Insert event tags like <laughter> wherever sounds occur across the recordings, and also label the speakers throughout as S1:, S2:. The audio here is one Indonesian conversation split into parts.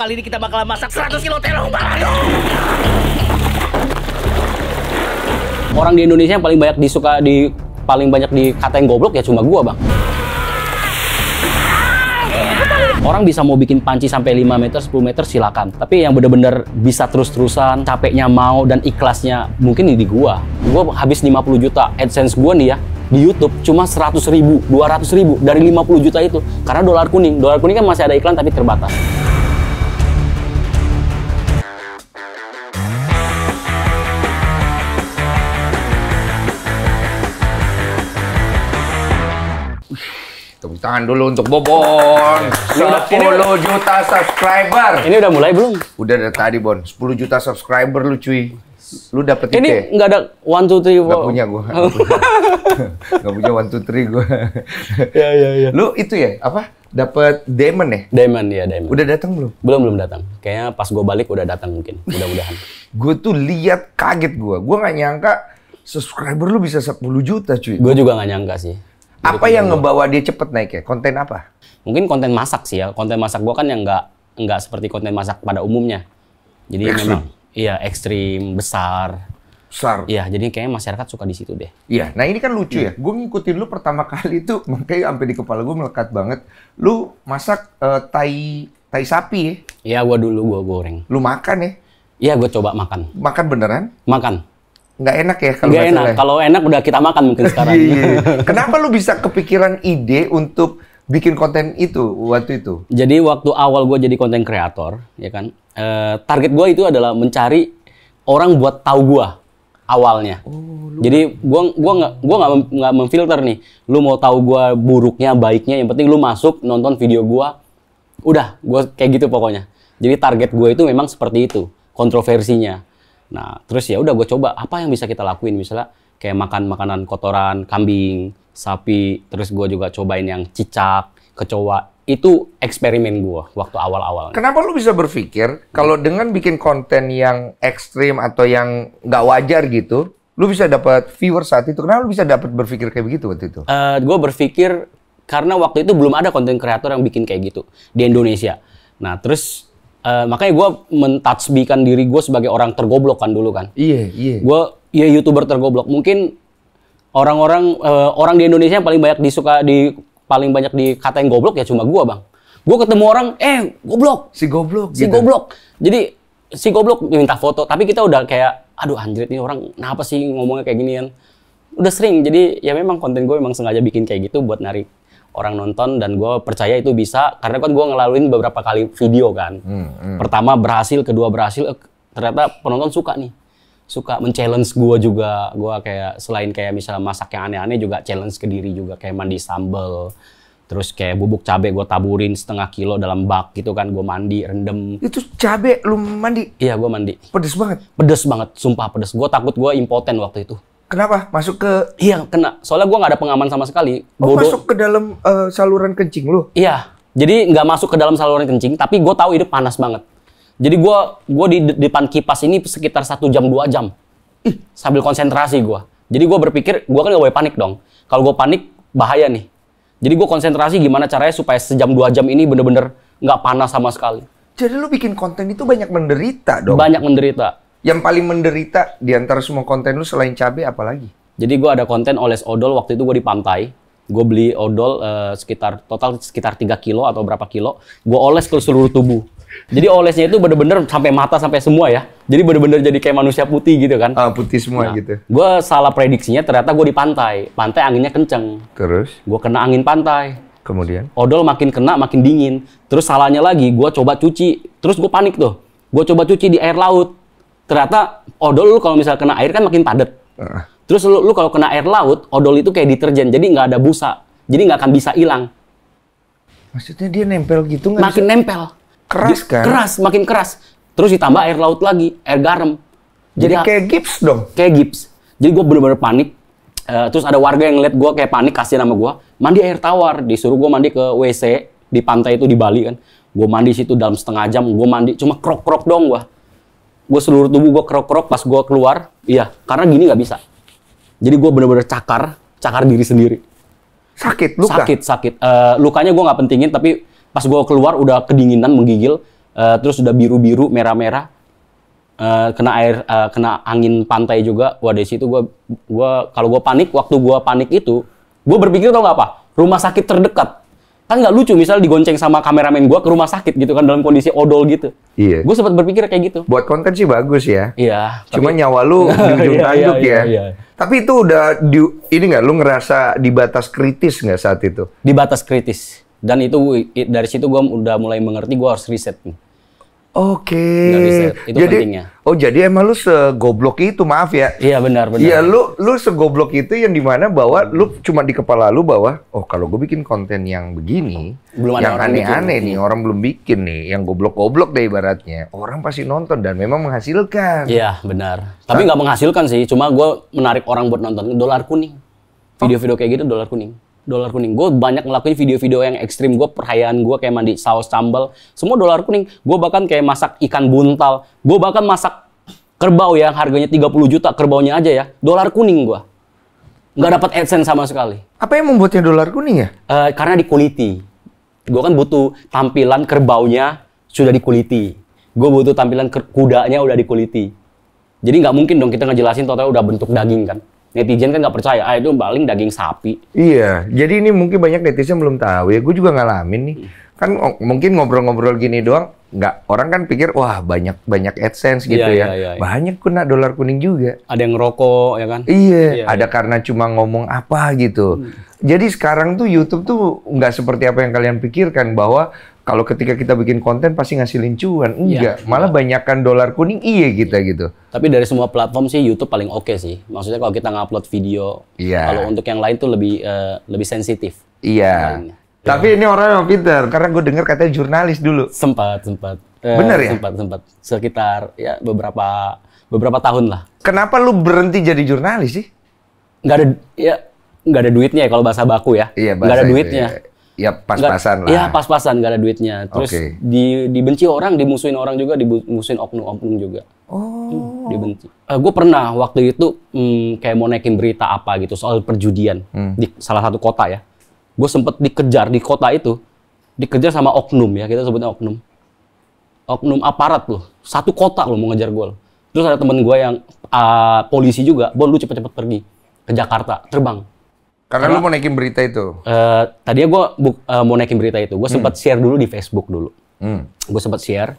S1: Kali ini kita bakal masak 100 kilo terong balado. Orang di Indonesia yang paling banyak disuka di paling banyak dikatain goblok ya cuma gua, Bang. Orang bisa mau bikin panci sampai 5 meter, 10 meter silakan. Tapi yang bener-bener bisa terus-terusan, capeknya mau dan ikhlasnya mungkin di gua. Gua habis 50 juta AdSense gua nih ya di YouTube cuma 100 ribu, 200 ribu dari 50 juta itu. Karena dolar kuning, dolar kuning kan masih ada iklan tapi terbatas.
S2: tepuk tangan dulu untuk Bobon. 10 juta subscriber. Ini udah mulai belum? Udah dari tadi, Bon. 10 juta subscriber lu cuy. Lu dapet Ini IP. nggak ada one two three Gak punya gue. Gak <laughs> punya. one two three gua.
S1: ya ya ya. Lu itu ya apa? Dapat diamond ya? Diamond ya diamond. Udah datang belum? Belum belum datang. Kayaknya pas gue balik udah datang mungkin. Mudah-mudahan. Gue tuh lihat kaget gue. Gue nggak nyangka subscriber lu bisa 10 juta cuy. Gue juga nggak nyangka sih apa gitu, yang gitu. ngebawa dia cepet naik ya? Konten apa? Mungkin konten masak sih ya. Konten masak gua kan yang nggak nggak seperti konten masak pada umumnya. Jadi ekstrim. memang iya ekstrim besar. Besar. Iya, jadi kayaknya masyarakat suka di situ deh.
S2: Iya, nah ini kan lucu iya. ya. ya. Gue ngikutin lu pertama kali itu <laughs> makanya sampai di kepala gue melekat banget. Lu masak uh, eh, tai tai sapi ya?
S1: Iya, gua dulu gua goreng. Lu makan ya? Iya, gue coba makan. Makan beneran? Makan nggak enak ya kalau nggak enak. Ya? Kalau enak udah kita makan mungkin <laughs> sekarang. Iya. Kenapa lu bisa kepikiran ide untuk bikin konten itu waktu itu? Jadi waktu awal gue jadi konten kreator, ya kan. e, target gue itu adalah mencari orang buat tahu gue awalnya. Oh, jadi gue gua nggak gua nggak nggak memfilter nih. Lu mau tahu gue buruknya, baiknya, yang penting lu masuk nonton video gue. Udah, gue kayak gitu pokoknya. Jadi target gue itu memang seperti itu kontroversinya Nah, terus ya udah gue coba apa yang bisa kita lakuin misalnya kayak makan makanan kotoran kambing, sapi, terus gue juga cobain yang cicak, kecoa. Itu eksperimen gue waktu awal-awal.
S2: Kenapa lu bisa berpikir kalau dengan bikin konten yang ekstrim atau yang nggak wajar gitu, lu bisa dapat viewer saat itu? Kenapa lu bisa dapat berpikir kayak begitu waktu
S1: itu? Uh, eh, gue berpikir karena waktu itu belum ada konten kreator yang bikin kayak gitu di Indonesia. Nah, terus uh, makanya gue mentatsbikan diri gue sebagai orang tergoblok kan dulu kan. Iya, iya. Yeah. Gue ya youtuber tergoblok. Mungkin orang-orang uh, orang di Indonesia yang paling banyak disuka di paling banyak dikatain goblok ya cuma gue bang. Gue ketemu orang, eh goblok. Si goblok. Si gitu. goblok. Jadi si goblok minta foto, tapi kita udah kayak, aduh anjir nih orang, kenapa sih ngomongnya kayak gini ya Udah sering, jadi ya memang konten gue memang sengaja bikin kayak gitu buat narik orang nonton dan gue percaya itu bisa karena kan gue ngelaluin beberapa kali video kan hmm, hmm. pertama berhasil kedua berhasil eh, ternyata penonton suka nih suka men-challenge gue juga gue kayak selain kayak misalnya masak yang aneh-aneh juga challenge ke diri juga kayak mandi sambel terus kayak bubuk cabe gue taburin setengah kilo dalam bak gitu kan gue mandi rendem itu cabe lu mandi iya gue mandi pedes banget pedes banget sumpah pedes gue takut gue impoten waktu itu Kenapa? Masuk ke Iya, kena. Soalnya gua nggak ada pengaman sama sekali. Oh, masuk
S2: ke dalam uh, saluran kencing lu?
S1: Iya. Jadi nggak masuk ke dalam saluran kencing, tapi gue tahu itu panas banget. Jadi gue gua di depan kipas ini sekitar satu jam dua jam. Ih, sambil konsentrasi gue. Jadi gue berpikir, gue kan gak boleh panik dong. Kalau gue panik, bahaya nih. Jadi gue konsentrasi gimana caranya supaya sejam dua jam ini bener-bener nggak panas sama sekali. Jadi lu bikin konten itu banyak menderita dong? Banyak menderita. Yang paling menderita di antara semua konten lu selain cabai apalagi? Jadi gue ada konten oles odol waktu itu gue di pantai. Gue beli odol uh, sekitar total sekitar 3 kilo atau berapa kilo. Gue oles ke seluruh tubuh. Jadi olesnya itu bener-bener sampai mata sampai semua ya. Jadi bener-bener jadi kayak manusia putih gitu kan. Ah, putih semua nah, gitu. Gue salah prediksinya ternyata gue di pantai. Pantai anginnya kenceng. Terus? Gue kena angin pantai. Kemudian? Odol makin kena, makin dingin. Terus salahnya lagi, gue coba cuci. Terus gue panik tuh. Gue coba cuci di air laut ternyata odol lu kalau misalnya kena air kan makin padat. Uh. Terus lu, lu kalau kena air laut, odol itu kayak deterjen, jadi nggak ada busa, jadi nggak akan bisa hilang.
S2: Maksudnya dia nempel gitu nggak? Makin bisa... nempel.
S1: Keras kan? Keras, makin keras. Terus ditambah air laut lagi, air garam. Jadi, jadi kayak gips dong. Kayak gips. Jadi gue bener-bener panik. Uh, terus ada warga yang lihat gue kayak panik kasih nama gue mandi air tawar disuruh gue mandi ke WC di pantai itu di Bali kan gue mandi situ dalam setengah jam gue mandi cuma krok krok dong gue gue seluruh tubuh gue kerok-kerok pas gue keluar iya karena gini nggak bisa jadi gue bener-bener cakar cakar diri sendiri sakit luka sakit sakit uh, lukanya gue nggak pentingin tapi pas gue keluar udah kedinginan menggigil uh, terus udah biru-biru merah-merah Uh, kena air uh, kena angin pantai juga wah dari situ gue gue kalau gue panik waktu gue panik itu gue berpikir tau nggak apa rumah sakit terdekat kan nggak lucu misal digonceng sama kameramen gue ke rumah sakit gitu kan dalam kondisi odol gitu. Iya. Gue sempat berpikir kayak gitu. Buat konten sih bagus ya. Iya. Tapi... Cuma nyawa lu <laughs> di ujung iya, tanduk iya, ya. Iya, iya.
S2: Tapi itu udah di, ini nggak lu ngerasa di batas kritis nggak saat itu?
S1: Di batas kritis. Dan itu dari situ gue udah mulai mengerti gue harus riset nih
S2: Oke. Okay. jadi, pentingnya.
S1: Oh jadi emang lu segoblok itu maaf ya? Iya
S2: benar benar. Iya lu lu segoblok itu yang dimana bahwa hmm. lu cuma di kepala lu bahwa oh kalau gue bikin konten yang begini, belum yang aneh-aneh nih iya. orang belum bikin nih, yang goblok-goblok deh
S1: ibaratnya orang pasti nonton dan memang menghasilkan. Iya benar. Tapi nggak menghasilkan sih, cuma gue menarik orang buat nonton dolar kuning. Video-video kayak gitu dolar kuning dolar kuning. Gue banyak ngelakuin video-video yang ekstrim. Gue perhayaan gue kayak mandi saus sambal. Semua dolar kuning. Gue bahkan kayak masak ikan buntal. Gue bahkan masak kerbau yang harganya 30 juta. Kerbaunya aja ya. Dolar kuning gue. Nggak dapat AdSense sama sekali.
S2: Apa yang membuatnya dolar kuning
S1: ya? Uh, karena di quality. Gue kan butuh tampilan kerbaunya sudah di quality. Gue butuh tampilan kudanya udah di quality. Jadi nggak mungkin dong kita ngejelasin total udah bentuk daging kan netizen kan gak percaya, ah itu paling daging sapi.
S2: Iya, jadi ini mungkin banyak netizen belum tahu ya. Gue juga ngalamin nih. Kan mungkin ngobrol-ngobrol gini doang, nggak orang kan pikir wah banyak banyak adsense gitu iya, ya. Iya, iya, iya. Banyak kena dolar kuning juga.
S1: Ada yang ngerokok
S2: ya kan? Iya. iya ada iya. karena cuma ngomong apa gitu. Hmm. Jadi sekarang tuh YouTube tuh nggak seperti apa yang kalian pikirkan bahwa kalau ketika kita bikin konten pasti ngasih cuan, iya. enggak. Ya, Malah ya. banyakkan dolar kuning iya kita gitu.
S1: Tapi dari semua platform sih YouTube paling oke okay sih. Maksudnya kalau kita ngupload video, ya. kalau untuk yang lain tuh lebih uh, lebih sensitif. Iya. Tapi iya. ini orang yang pinter karena gue dengar katanya jurnalis dulu. Sempat, sempat. Eh, Bener ya? Sempat, sempat. Sekitar ya beberapa beberapa tahun lah. Kenapa lu berhenti jadi jurnalis sih? Gak ada ya nggak ada duitnya ya kalau bahasa baku ya. Iya, bahasa Gak ada duitnya. Ya. Ya pas-pasan ya, lah. Iya pas-pasan gak ada duitnya. Terus okay. di, dibenci orang, dimusuhin orang juga, dimusuhin oknum-oknum juga. Oh. Hmm, dibenci. Uh, eh, gue pernah waktu itu hmm, kayak mau naikin berita apa gitu soal perjudian hmm. di salah satu kota ya. Gue sempet dikejar di kota itu, dikejar sama oknum ya kita sebutnya oknum. Oknum aparat loh, satu kota loh mau ngejar gue. Terus ada temen gue yang uh, polisi juga, bon lu cepet-cepet pergi ke Jakarta, terbang karena, Karena lu mau naikin berita itu. Uh, eh, tadinya gue uh, mau naikin berita itu. Gue hmm. sempat share dulu di Facebook dulu. Hmm. Gue sempat share.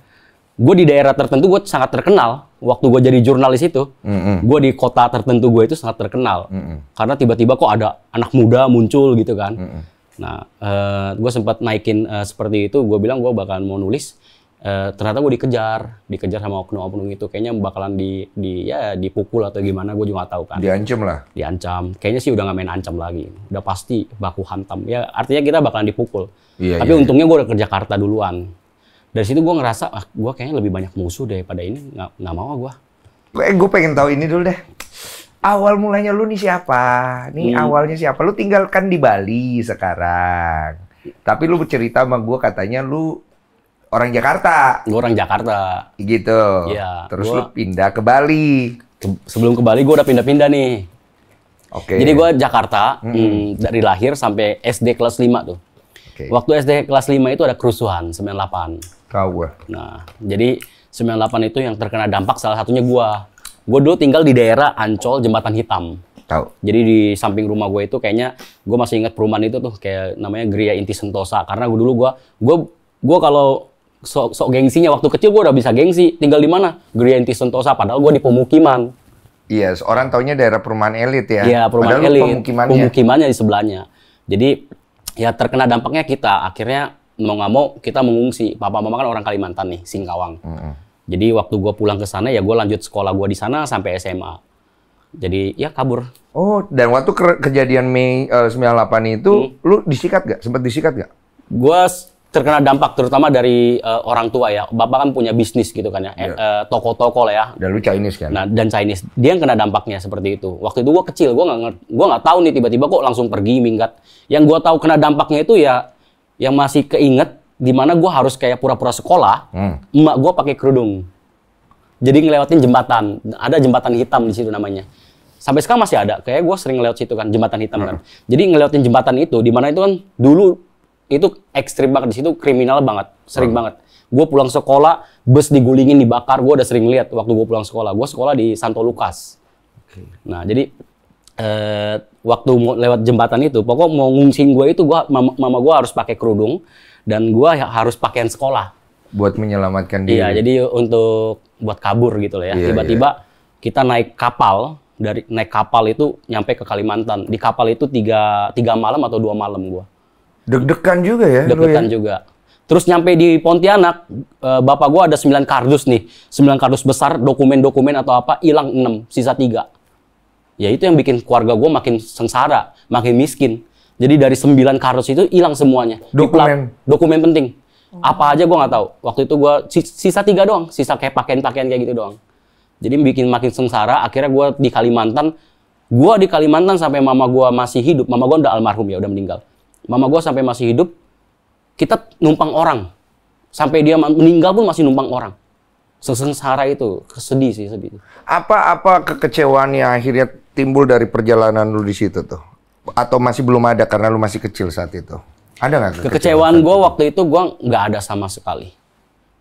S1: Gue di daerah tertentu gue sangat terkenal. Waktu gue jadi jurnalis itu, hmm. hmm. gue di kota tertentu gue itu sangat terkenal. Hmm, hmm. Karena tiba-tiba kok ada anak muda muncul gitu kan. Hmm. Nah, uh, eh, gue sempat naikin uh, seperti itu. Gue bilang gue bakal mau nulis Uh, ternyata gue dikejar, dikejar sama oknum-oknum itu kayaknya bakalan di, di ya dipukul atau gimana gue juga gak tahu kan. Diancam lah. Diancam. Kayaknya sih udah gak main ancam lagi. Udah pasti baku hantam. Ya artinya kita bakalan dipukul. Iya, Tapi iya, iya. untungnya gue udah ke Jakarta duluan. Dari situ gue ngerasa ah, gue kayaknya lebih banyak musuh daripada ini. Gak, gak mau ah gue. Eh, gue pengen tahu ini dulu deh.
S2: Awal mulanya lu nih siapa? Nih hmm. awalnya siapa? Lu tinggalkan di Bali sekarang. Tapi lu bercerita sama gue katanya lu orang Jakarta. Gue orang
S1: Jakarta. Gitu. Iya. Terus gua, lu pindah ke Bali. sebelum ke Bali gue udah pindah-pindah nih. Oke. Okay. Jadi gue Jakarta mm -hmm. dari lahir sampai SD kelas 5 tuh. Okay. Waktu SD kelas 5 itu ada kerusuhan 98. Kau Nah, jadi 98 itu yang terkena dampak salah satunya gue. Gue dulu tinggal di daerah Ancol Jembatan Hitam. Tahu. Jadi di samping rumah gue itu kayaknya gue masih ingat perumahan itu tuh kayak namanya Gria Inti Sentosa karena gue dulu gue gue gue kalau sok sok gengsinya waktu kecil gue udah bisa gengsi tinggal di mana Grianti Sentosa padahal gue di pemukiman iya yes, orang taunya daerah perumahan elit ya iya perumahan padahal elit pemukimannya. pemukimannya di sebelahnya jadi ya terkena dampaknya kita akhirnya mau nggak mau kita mengungsi papa mama kan orang Kalimantan nih Singkawang mm -hmm. jadi waktu gue pulang ke sana ya gue lanjut sekolah gue di sana sampai SMA jadi ya kabur oh dan waktu kejadian Mei uh, eh, 98 itu hmm. lu disikat gak sempat disikat gak gue terkena dampak terutama dari uh, orang tua ya. Bapak kan punya bisnis gitu kan ya, yeah. uh, iya. eh, toko-toko lah ya. Dan lu Chinese kan? Nah, dan Chinese. Dia yang kena dampaknya seperti itu. Waktu itu gua kecil, gua nggak gua nggak tahu nih tiba-tiba kok langsung pergi minggat. Yang gua tahu kena dampaknya itu ya yang masih keinget di mana gua harus kayak pura-pura sekolah, hmm. emak gua pakai kerudung. Jadi ngelewatin jembatan, ada jembatan hitam di situ namanya. Sampai sekarang masih ada, kayak gua sering lewat situ kan, jembatan hitam kan. hmm. kan. Jadi ngelewatin jembatan itu, di mana itu kan dulu itu ekstrim banget di situ kriminal banget sering hmm. banget gue pulang sekolah bus digulingin dibakar gue udah sering lihat waktu gue pulang sekolah gue sekolah di Santo Lukas okay. nah jadi eh, waktu mau lewat jembatan itu pokok mau ngungsiin gue itu gua mama, mama gue harus pakai kerudung dan gue harus pakaian sekolah
S2: buat menyelamatkan iya, diri iya jadi
S1: untuk buat kabur gitu lah ya iya, tiba-tiba yeah, yeah. kita naik kapal dari naik kapal itu nyampe ke Kalimantan di kapal itu tiga tiga malam atau dua malam gue Deg-degan juga ya. Deg-degan ya? juga. Terus nyampe di Pontianak, eh, bapak gue ada 9 kardus nih. 9 kardus besar, dokumen-dokumen atau apa, hilang 6, sisa 3. Ya itu yang bikin keluarga gue makin sengsara, makin miskin. Jadi dari 9 kardus itu hilang semuanya. Dokumen? dokumen penting. Apa aja gue nggak tahu. Waktu itu gue sisa 3 doang, sisa kayak pakaian-pakaian kayak gitu doang. Jadi bikin makin sengsara, akhirnya gue di Kalimantan. gue di Kalimantan sampai mama gue masih hidup. Mama gue udah almarhum ya, udah meninggal mama gue sampai masih hidup kita numpang orang sampai dia meninggal pun masih numpang orang Sesengsara itu kesedih sih sedih apa apa kekecewaan yang akhirnya
S2: timbul dari perjalanan lu di situ tuh atau masih belum ada karena lu masih kecil saat itu ada nggak kekecewaan,
S1: kekecewaan gue waktu itu gue nggak ada sama sekali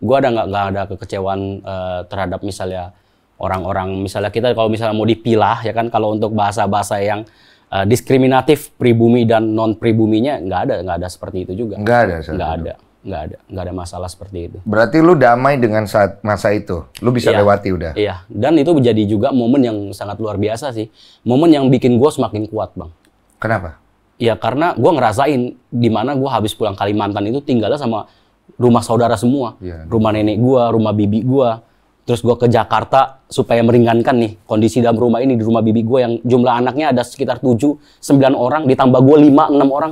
S1: gue ada nggak nggak ada kekecewaan uh, terhadap misalnya orang-orang misalnya kita kalau misalnya mau dipilah ya kan kalau untuk bahasa-bahasa yang uh, diskriminatif pribumi dan non pribuminya nggak ada nggak ada seperti itu juga nggak ada nggak ada nggak ada nggak ada masalah seperti itu berarti lu damai
S2: dengan saat masa itu lu bisa iya, lewati udah iya
S1: dan itu menjadi juga momen yang sangat luar biasa sih momen yang bikin gue semakin kuat bang kenapa ya karena gue ngerasain di mana gue habis pulang Kalimantan itu tinggalnya sama rumah saudara semua iya. rumah nenek gue rumah bibi gue terus gue ke Jakarta supaya meringankan nih kondisi dalam rumah ini di rumah bibi gue yang jumlah anaknya ada sekitar 7, 9 orang ditambah gue 5, 6 orang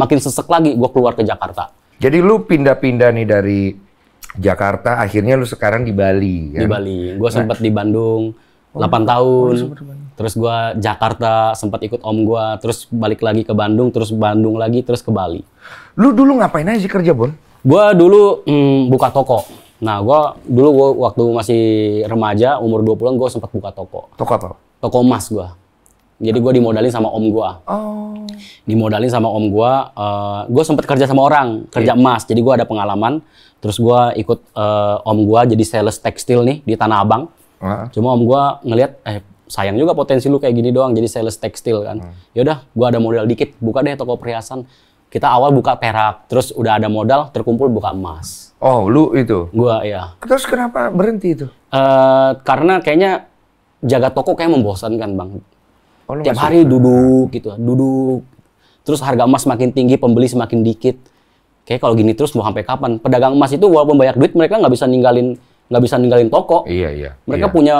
S1: makin sesek lagi gue keluar ke Jakarta
S2: jadi lu pindah-pindah nih dari Jakarta akhirnya
S1: lu sekarang di Bali kan? di Bali gue sempat nah. di Bandung 8 oh, tahun terus gue Jakarta sempat ikut om gue terus balik lagi ke Bandung terus Bandung lagi terus ke Bali lu dulu ngapain aja kerja Bon? gue dulu mm, buka toko Nah, gua dulu gua waktu masih remaja, umur 20-an gua sempat buka toko. Toko apa? Toko emas gue. Jadi gua dimodalin sama om gua. Oh. Dimodalin sama om gua, Uh, eh, gue sempat kerja sama orang, kerja iya. emas. Jadi gua ada pengalaman. Terus gua ikut uh, om gua jadi sales tekstil nih di Tanah Abang. Uh. Cuma om gua ngelihat, eh sayang juga potensi lu kayak gini doang jadi sales tekstil kan. Uh. udah gua ada modal dikit, buka deh toko perhiasan. Kita awal buka perak, terus udah ada modal, terkumpul buka emas Oh, lu itu? Gua, ya. Terus kenapa berhenti itu? Uh, karena kayaknya jaga toko kayak membosankan, Bang. Oh, Tiap hari duduk gitu, duduk. Terus harga emas makin tinggi, pembeli semakin dikit. Kayak kalau gini terus mau sampai kapan? Pedagang emas itu walaupun banyak duit, mereka nggak bisa ninggalin nggak bisa ninggalin toko. Iya, iya. Mereka iya. punya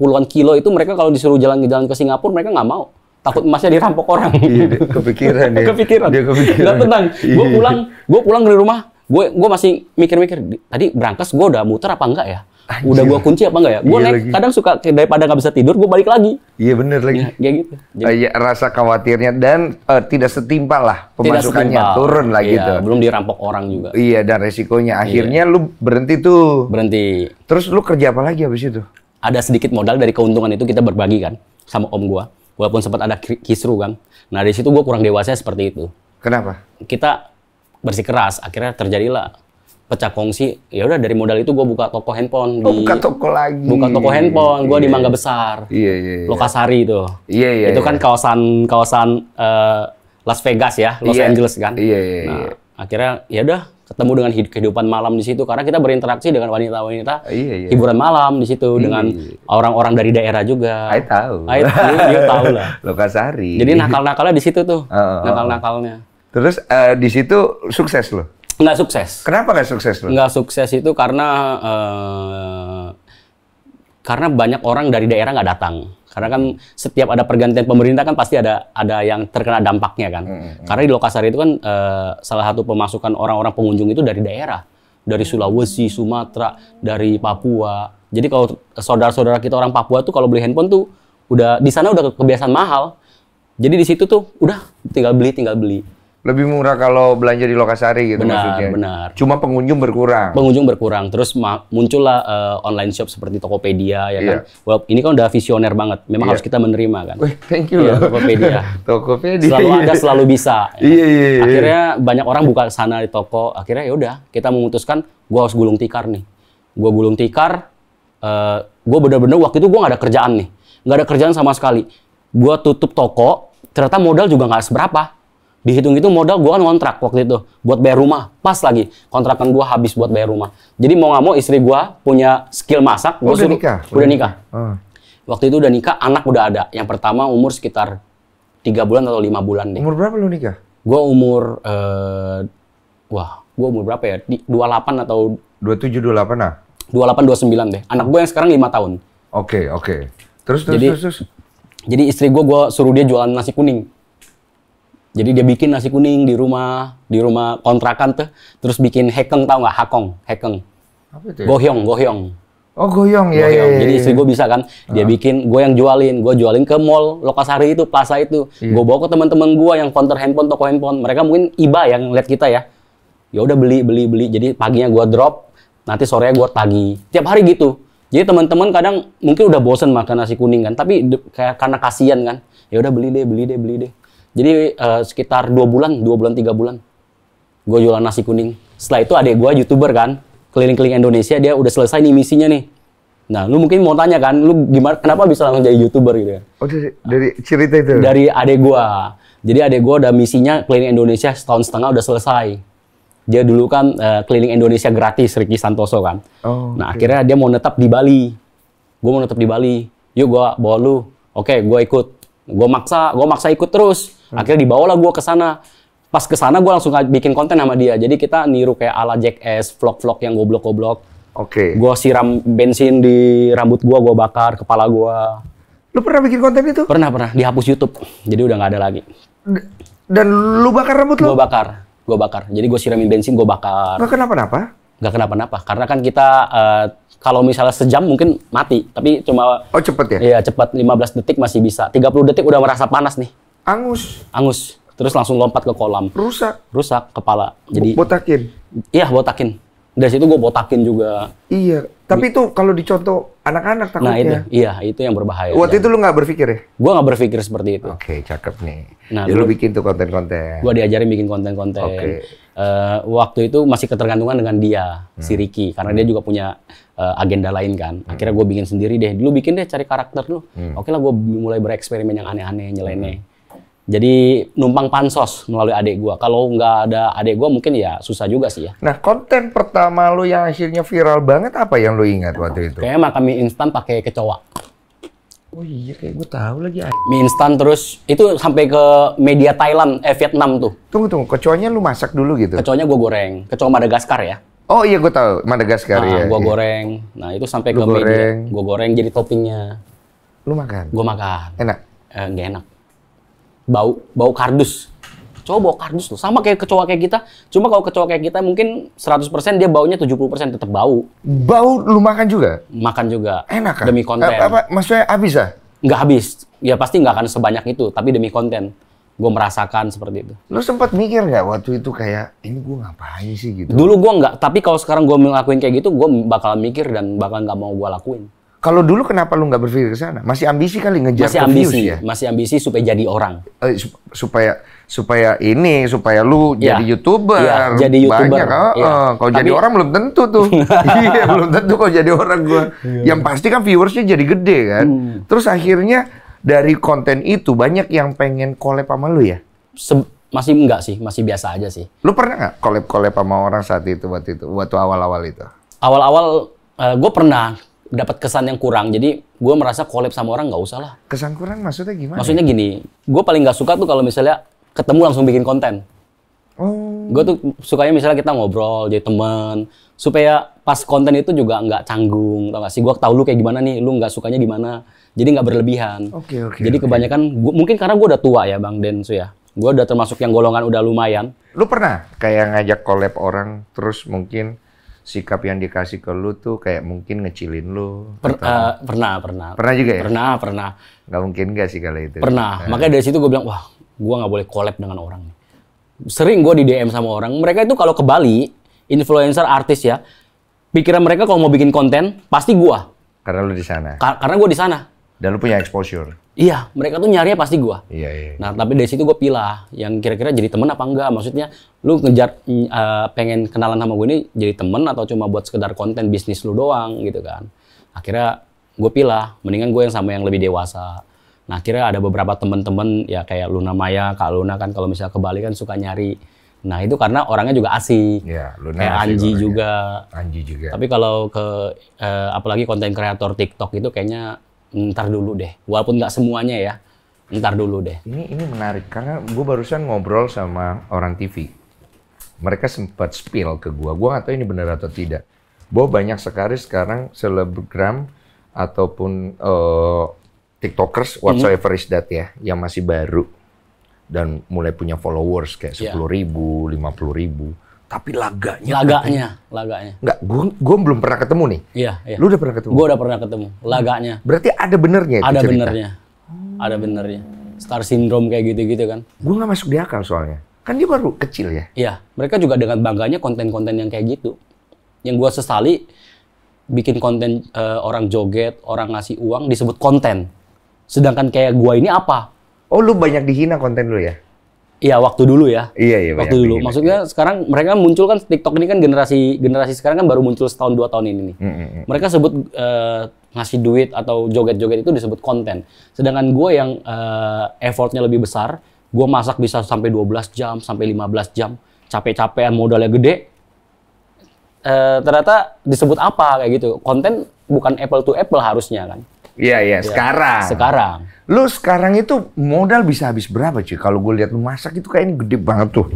S1: puluhan kilo itu mereka kalau disuruh jalan-jalan ke Singapura mereka nggak mau takut emasnya dirampok orang. Iya, kepikiran <laughs> dia. kepikiran. Dia kepikiran. Gak tenang. Iya, gue iya. pulang, gue pulang dari rumah gue gue masih mikir-mikir tadi berangkas gue udah muter apa enggak ya Anjir. udah gue kunci apa enggak ya gue iya naik lagi. kadang suka daripada nggak bisa tidur gue balik lagi iya
S2: bener lagi ya, kayak gitu Jadi, uh, ya, rasa khawatirnya dan uh, tidak setimpal lah pemasukannya setimpal. turun lah iya, gitu belum
S1: dirampok orang juga iya dan resikonya iya. akhirnya iya. lu berhenti tuh berhenti terus lu kerja apa lagi habis itu ada sedikit modal dari keuntungan itu kita berbagi kan sama om gue walaupun sempat ada kisru kan nah dari situ gue kurang dewasa seperti itu kenapa kita bersikeras akhirnya terjadilah pecah kongsi ya udah dari modal itu gue buka toko handphone oh, di buka toko lagi buka toko handphone gue yeah. di iya. Mangga Besar yeah, yeah, yeah. Lokasari itu iya yeah, iya yeah, itu iya. kan yeah. kawasan kawasan uh, Las Vegas ya Los yeah. Angeles kan iya yeah, iya yeah, nah, yeah. akhirnya ya udah ketemu dengan kehidupan malam di situ karena kita berinteraksi dengan wanita-wanita ah, iya, iya. hiburan malam di situ yeah, dengan iya, orang-orang dari daerah juga. I tahu. Saya tahu lah. <laughs> Lokasari. Jadi nakal-nakalnya di situ tuh. Oh, oh, nakal-nakalnya. Terus
S2: uh, di situ sukses loh? Nggak sukses. Kenapa nggak sukses loh?
S1: Nggak sukses itu karena uh, karena banyak orang dari daerah nggak datang. Karena kan setiap ada pergantian pemerintah kan pasti ada ada yang terkena dampaknya kan. Mm -hmm. Karena di Lokasari itu kan uh, salah satu pemasukan orang-orang pengunjung itu dari daerah, dari Sulawesi, Sumatera, dari Papua. Jadi kalau saudara-saudara kita orang Papua tuh kalau beli handphone tuh udah di sana udah kebiasaan mahal. Jadi di situ tuh udah tinggal beli tinggal beli lebih murah kalau belanja di lokasi Lokasari gitu benar, maksudnya. Benar. Cuma pengunjung berkurang. Pengunjung berkurang. Terus muncullah uh, online shop seperti Tokopedia ya yeah. kan. Iya. Well, ini kan udah visioner banget. Memang yeah. harus kita menerima kan. Wih, thank you yeah, Tokopedia. <laughs> Tokopedia. Selalu iya. ada, selalu bisa. Ya kan? Iya, yeah, iya, yeah, Akhirnya banyak orang buka sana di toko. Akhirnya ya udah, kita memutuskan gua harus gulung tikar nih. Gua gulung tikar uh, gua bener-bener waktu itu gua nggak ada kerjaan nih. nggak ada kerjaan sama sekali. Gua tutup toko, ternyata modal juga nggak seberapa dihitung itu modal gue kan kontrak waktu itu buat bayar rumah pas lagi kontrakan gue habis buat bayar rumah jadi mau nggak mau istri gue punya skill masak gua oh, suruh, nikah udah nikah uh. waktu itu udah nikah anak udah ada yang pertama umur sekitar tiga bulan atau lima bulan deh umur berapa lu nikah gue umur uh, wah gue umur berapa ya dua delapan atau dua tujuh dua delapan ah dua sembilan deh anak gue yang sekarang lima tahun oke okay, oke okay. terus terus jadi, terus, terus. jadi istri gue gue suruh dia jualan nasi kuning jadi dia bikin nasi kuning di rumah, di rumah kontrakan tuh. Terus bikin hekeng tau nggak? Hakong, hekeng.
S2: Apa itu? Ya? Gohyong,
S1: gohyong. Oh goyong, ya, ya, iya, Jadi iya. istri gue bisa kan, dia uh. bikin, gue yang jualin, gue jualin ke mall Lokasari itu, plaza itu. Yeah. Gue bawa ke teman-teman gue yang counter handphone, toko handphone. Mereka mungkin iba yang lihat kita ya. Ya udah beli, beli, beli. Jadi paginya gue drop, nanti sorenya gue tagi. Tiap hari gitu. Jadi teman-teman kadang mungkin udah bosen makan nasi kuning kan, tapi kayak karena kasihan kan, ya udah beli deh, beli deh, beli deh. Jadi uh, sekitar dua bulan, dua bulan tiga bulan, gue jualan nasi kuning. Setelah itu adik gue youtuber kan, keliling-keliling Indonesia dia udah selesai nih misinya nih. Nah, lu mungkin mau tanya kan, lu gimana kenapa bisa langsung jadi youtuber gitu ya? Oh, dari, dari cerita itu. Dari adik gue. Jadi adik gue udah misinya keliling Indonesia setahun setengah udah selesai. Dia dulu kan uh, keliling Indonesia gratis Ricky Santoso kan. Oh, nah, okay. akhirnya dia mau netap di Bali. Gue mau netap di Bali. Yuk gue bawa lu. Oke, okay, gue ikut. Gue maksa, Gue maksa ikut terus. Hmm. Akhirnya dibawalah gue ke sana. Pas ke sana gue langsung bikin konten sama dia. Jadi kita niru kayak ala Jackass, vlog-vlog yang goblok-goblok. Oke. Okay. Gue siram bensin di rambut gue, gue bakar kepala gue. Lu pernah bikin konten itu? Pernah, pernah. Dihapus YouTube. Jadi udah nggak ada lagi. D dan lu bakar rambut lu? Gue bakar. Gue bakar. Jadi gue siramin bensin, gue bakar. Gak kenapa-napa? Gak kenapa-napa. Karena kan kita uh, kalau misalnya sejam mungkin mati, tapi cuma Oh, cepet ya? Iya, lima 15 detik masih bisa. 30 detik udah merasa panas nih. Angus. Angus. Terus langsung lompat ke kolam. Rusak. Rusak kepala. Jadi botakin. Iya, botakin. Dari situ gue botakin juga.
S2: Iya. Tapi itu kalau dicontoh anak-anak nah, takutnya. Nah itu,
S1: iya itu yang berbahaya. Waktu itu lu nggak berpikir ya? Gue nggak berpikir seperti itu. Oke, okay, cakep nih. Nah, ya lu bikin tuh konten-konten. Gue diajarin bikin konten-konten. Okay. Uh, eh, waktu itu masih ketergantungan dengan dia, hmm. si Ricky, karena hmm. dia juga punya uh, agenda lain kan. Hmm. Akhirnya gue bikin sendiri deh. Dulu bikin deh cari karakter lu. Hmm. Oke okay lah, gue mulai bereksperimen yang aneh-aneh, nyeleneh. Hmm jadi numpang pansos melalui adik gua. Kalau nggak ada adik gua mungkin ya susah juga sih ya.
S2: Nah konten pertama lu yang akhirnya viral banget apa
S1: yang lu ingat waktu itu? Kayaknya makan mie instan pakai kecoa. Oh iya kayak gue tahu lagi. Mie instan terus itu sampai ke media Thailand, eh Vietnam tuh. Tunggu tunggu, kecoanya lu masak dulu gitu? Kecoanya gua goreng, kecoa Madagaskar ya.
S2: Oh iya gue tahu Madagaskar nah, ya. Gua iya.
S1: goreng, nah itu sampai lu ke goreng. media. Gue goreng jadi toppingnya. Lu makan? Gue makan. Enak? Eh, gak enak bau bau kardus kecoa bau kardus tuh Sama kayak kecoa kayak kita. Cuma kalau kecoa kayak kita mungkin 100% dia baunya 70% tetap bau. Bau lu makan juga? Makan juga. Enak kan? Demi konten. apa, eh, apa, maksudnya habis ah? Nggak habis. Ya pasti nggak akan sebanyak itu. Tapi demi konten. Gue merasakan seperti itu.
S2: Lu sempat mikir nggak waktu itu kayak,
S1: ini gue ngapain sih gitu? Dulu gue nggak. Tapi kalau sekarang gue ngelakuin kayak gitu, gue bakal mikir dan bakal nggak mau gue lakuin.
S2: Kalau dulu kenapa lu nggak berpikir ke sana? Masih ambisi kali ngejar masih ambisi, ya? Masih
S1: ambisi supaya jadi orang.
S2: Eh, supaya supaya ini supaya lu ya. jadi youtuber. Ya, jadi youtuber. Banyak, oh, eh, eh, ya. oh. Kalau jadi orang belum tentu tuh. <laughs> <laughs> iya belum tentu kalau jadi orang gue. Iya. Yang pasti kan viewersnya jadi gede kan. Hmm. Terus akhirnya dari konten itu banyak yang pengen collab sama lu ya? Se masih enggak sih, masih biasa aja sih. Lu pernah nggak collab collab sama orang saat itu waktu itu waktu awal-awal itu?
S1: Awal-awal uh, eh, gue pernah dapat kesan yang kurang. Jadi gue merasa collab sama orang nggak usah lah. Kesan kurang
S2: maksudnya gimana? Maksudnya
S1: gini, gue paling nggak suka tuh kalau misalnya ketemu langsung bikin konten. Oh. Gue tuh sukanya misalnya kita ngobrol jadi teman supaya pas konten itu juga nggak canggung, tau gak sih? Gue tau lu kayak gimana nih, lu nggak sukanya gimana, jadi nggak berlebihan. Oke okay, oke. Okay, jadi okay. kebanyakan, gua, mungkin karena gue udah tua ya Bang Denso ya, gue udah termasuk yang golongan udah lumayan. Lu pernah
S2: kayak ngajak collab orang terus mungkin sikap yang dikasih ke lu tuh kayak
S1: mungkin ngecilin lu? Per, uh, pernah, pernah. Pernah juga ya? Pernah, pernah. Nggak mungkin gak sih kalau itu? Pernah. Nah. Makanya dari situ gue bilang, wah gue nggak boleh collab dengan orang. Sering gue di DM sama orang. Mereka itu kalau ke Bali, influencer, artis ya, pikiran mereka kalau mau bikin konten, pasti gue. Karena lu di sana? Ka karena gue di sana dan lu punya exposure. Iya, mereka tuh nyarinya pasti gua. Iya, iya. Nah, tapi dari situ gua pilih yang kira-kira jadi temen apa enggak. Maksudnya lu ngejar uh, pengen kenalan sama gue ini jadi temen atau cuma buat sekedar konten bisnis lu doang gitu kan. Akhirnya gua pilih mendingan gua yang sama yang lebih dewasa. Nah, akhirnya ada beberapa temen-temen ya kayak Luna Maya, Kak Luna kan kalau misalnya ke Bali kan suka nyari. Nah, itu karena orangnya juga asik. Ya, Luna kayak Anji juga. Anji juga. Tapi kalau ke eh, apalagi konten kreator TikTok itu kayaknya ntar dulu deh. Walaupun nggak semuanya ya, ntar dulu deh. Ini ini menarik karena gue barusan ngobrol sama orang TV.
S2: Mereka sempat spill ke gue. Gue nggak tahu ini benar atau tidak. Bahwa banyak sekali sekarang selebgram ataupun uh, tiktokers mhm. whatsoever is that ya, yang masih baru dan mulai punya followers kayak iya. sepuluh ribu, lima puluh ribu
S1: tapi laganya laganya tapi... laganya
S2: Enggak, gua, gua belum pernah ketemu nih iya, iya lu udah pernah ketemu gua udah pernah ketemu laganya berarti
S1: ada benernya ada cerita. benernya ada benernya star syndrome kayak gitu-gitu kan gua nggak masuk di akal soalnya kan dia baru kecil ya iya mereka juga dengan bangganya konten-konten yang kayak gitu yang gua sesali bikin konten uh, orang joget orang ngasih uang disebut konten sedangkan kayak gua ini apa oh lu banyak dihina konten lu ya Iya waktu dulu ya. Iya iya. Waktu dulu. Begini, Maksudnya iya. sekarang mereka muncul kan TikTok ini kan generasi generasi sekarang kan baru muncul setahun dua tahun ini nih. Mm -hmm. Mereka sebut uh, ngasih duit atau joget-joget itu disebut konten. Sedangkan gue yang uh, effortnya lebih besar, gue masak bisa sampai 12 jam sampai 15 jam, capek-capek modalnya gede. Uh, ternyata disebut apa kayak gitu. Konten bukan apple to apple harusnya kan. Iya iya ya. sekarang. Sekarang.
S2: Lu sekarang itu modal bisa habis berapa cuy? Kalau gue lihat lu masak itu kayaknya gede banget tuh.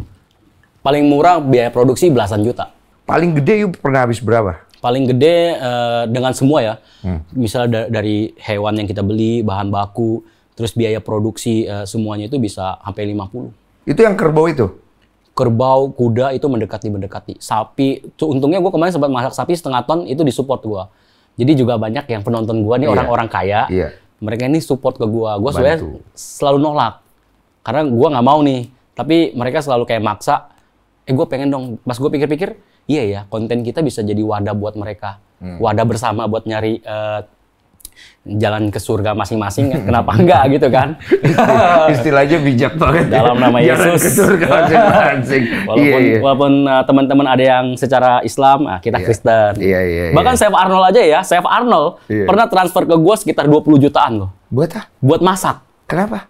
S1: Paling murah biaya produksi belasan juta. Paling gede yuk pernah habis berapa? Paling gede uh, dengan semua ya. Hmm. Misalnya da dari hewan yang kita beli, bahan baku, terus biaya produksi uh, semuanya itu bisa sampai 50. Itu yang kerbau itu? kerbau, kuda itu mendekati mendekati. Sapi, untungnya gue kemarin sempat masak sapi setengah ton itu disupport gue. Jadi juga banyak yang penonton gua nih iya. orang-orang yeah. kaya. Yeah. Mereka ini support ke gua. Gua sebenarnya selalu nolak. Karena gua nggak mau nih. Tapi mereka selalu kayak maksa. Eh gue pengen dong. Pas gue pikir-pikir, iya ya konten kita bisa jadi wadah buat mereka. Hmm. Wadah bersama buat nyari uh, jalan ke surga masing-masing kan <laughs> kenapa enggak gitu kan <laughs> istilahnya bijak banget dalam nama Yesus jalan ke surga masing-masing <laughs> iya, walaupun yeah, yeah. walaupun uh, teman-teman ada yang secara Islam nah kita yeah. Kristen yeah, yeah, yeah, bahkan yeah. Chef Arnold aja ya Chef Arnold yeah. pernah transfer ke gue sekitar 20 jutaan loh buat ah buat masak kenapa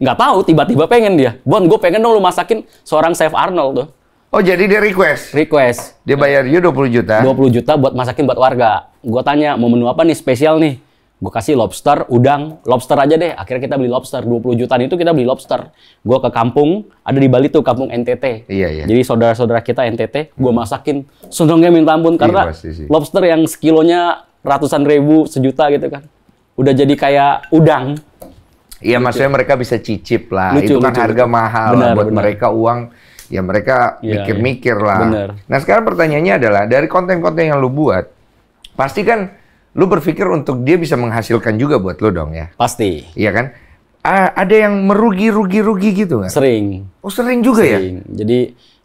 S1: nggak tahu tiba-tiba pengen dia Bon gue pengen dong lu masakin seorang Chef Arnold tuh Oh jadi dia request? Request. Dia bayar you 20 juta? 20 juta buat masakin buat warga. Gue tanya, mau menu apa nih spesial nih? Gue kasih lobster, udang, lobster aja deh. Akhirnya kita beli lobster. 20 jutaan itu kita beli lobster. Gue ke kampung, ada di Bali tuh, kampung NTT. Iya, iya. Jadi saudara-saudara kita NTT, gue masakin. Sondongnya minta ampun, iya, karena iya, lobster yang sekilonya ratusan ribu, sejuta gitu kan. Udah jadi kayak udang.
S2: Iya, lucu. maksudnya mereka bisa cicip lah. Lucu, itu kan lucu, harga lucu. mahal benar, buat benar. mereka uang ya mereka iya, mikir-mikir ya, ya. lah. Bener. Nah sekarang pertanyaannya adalah dari konten-konten yang lu buat, pasti kan lu berpikir untuk dia bisa menghasilkan juga buat lu dong ya. Pasti. Iya kan? A ada yang merugi, rugi, rugi gitu nggak? Sering.
S1: Oh sering juga ya? sering. ya? Jadi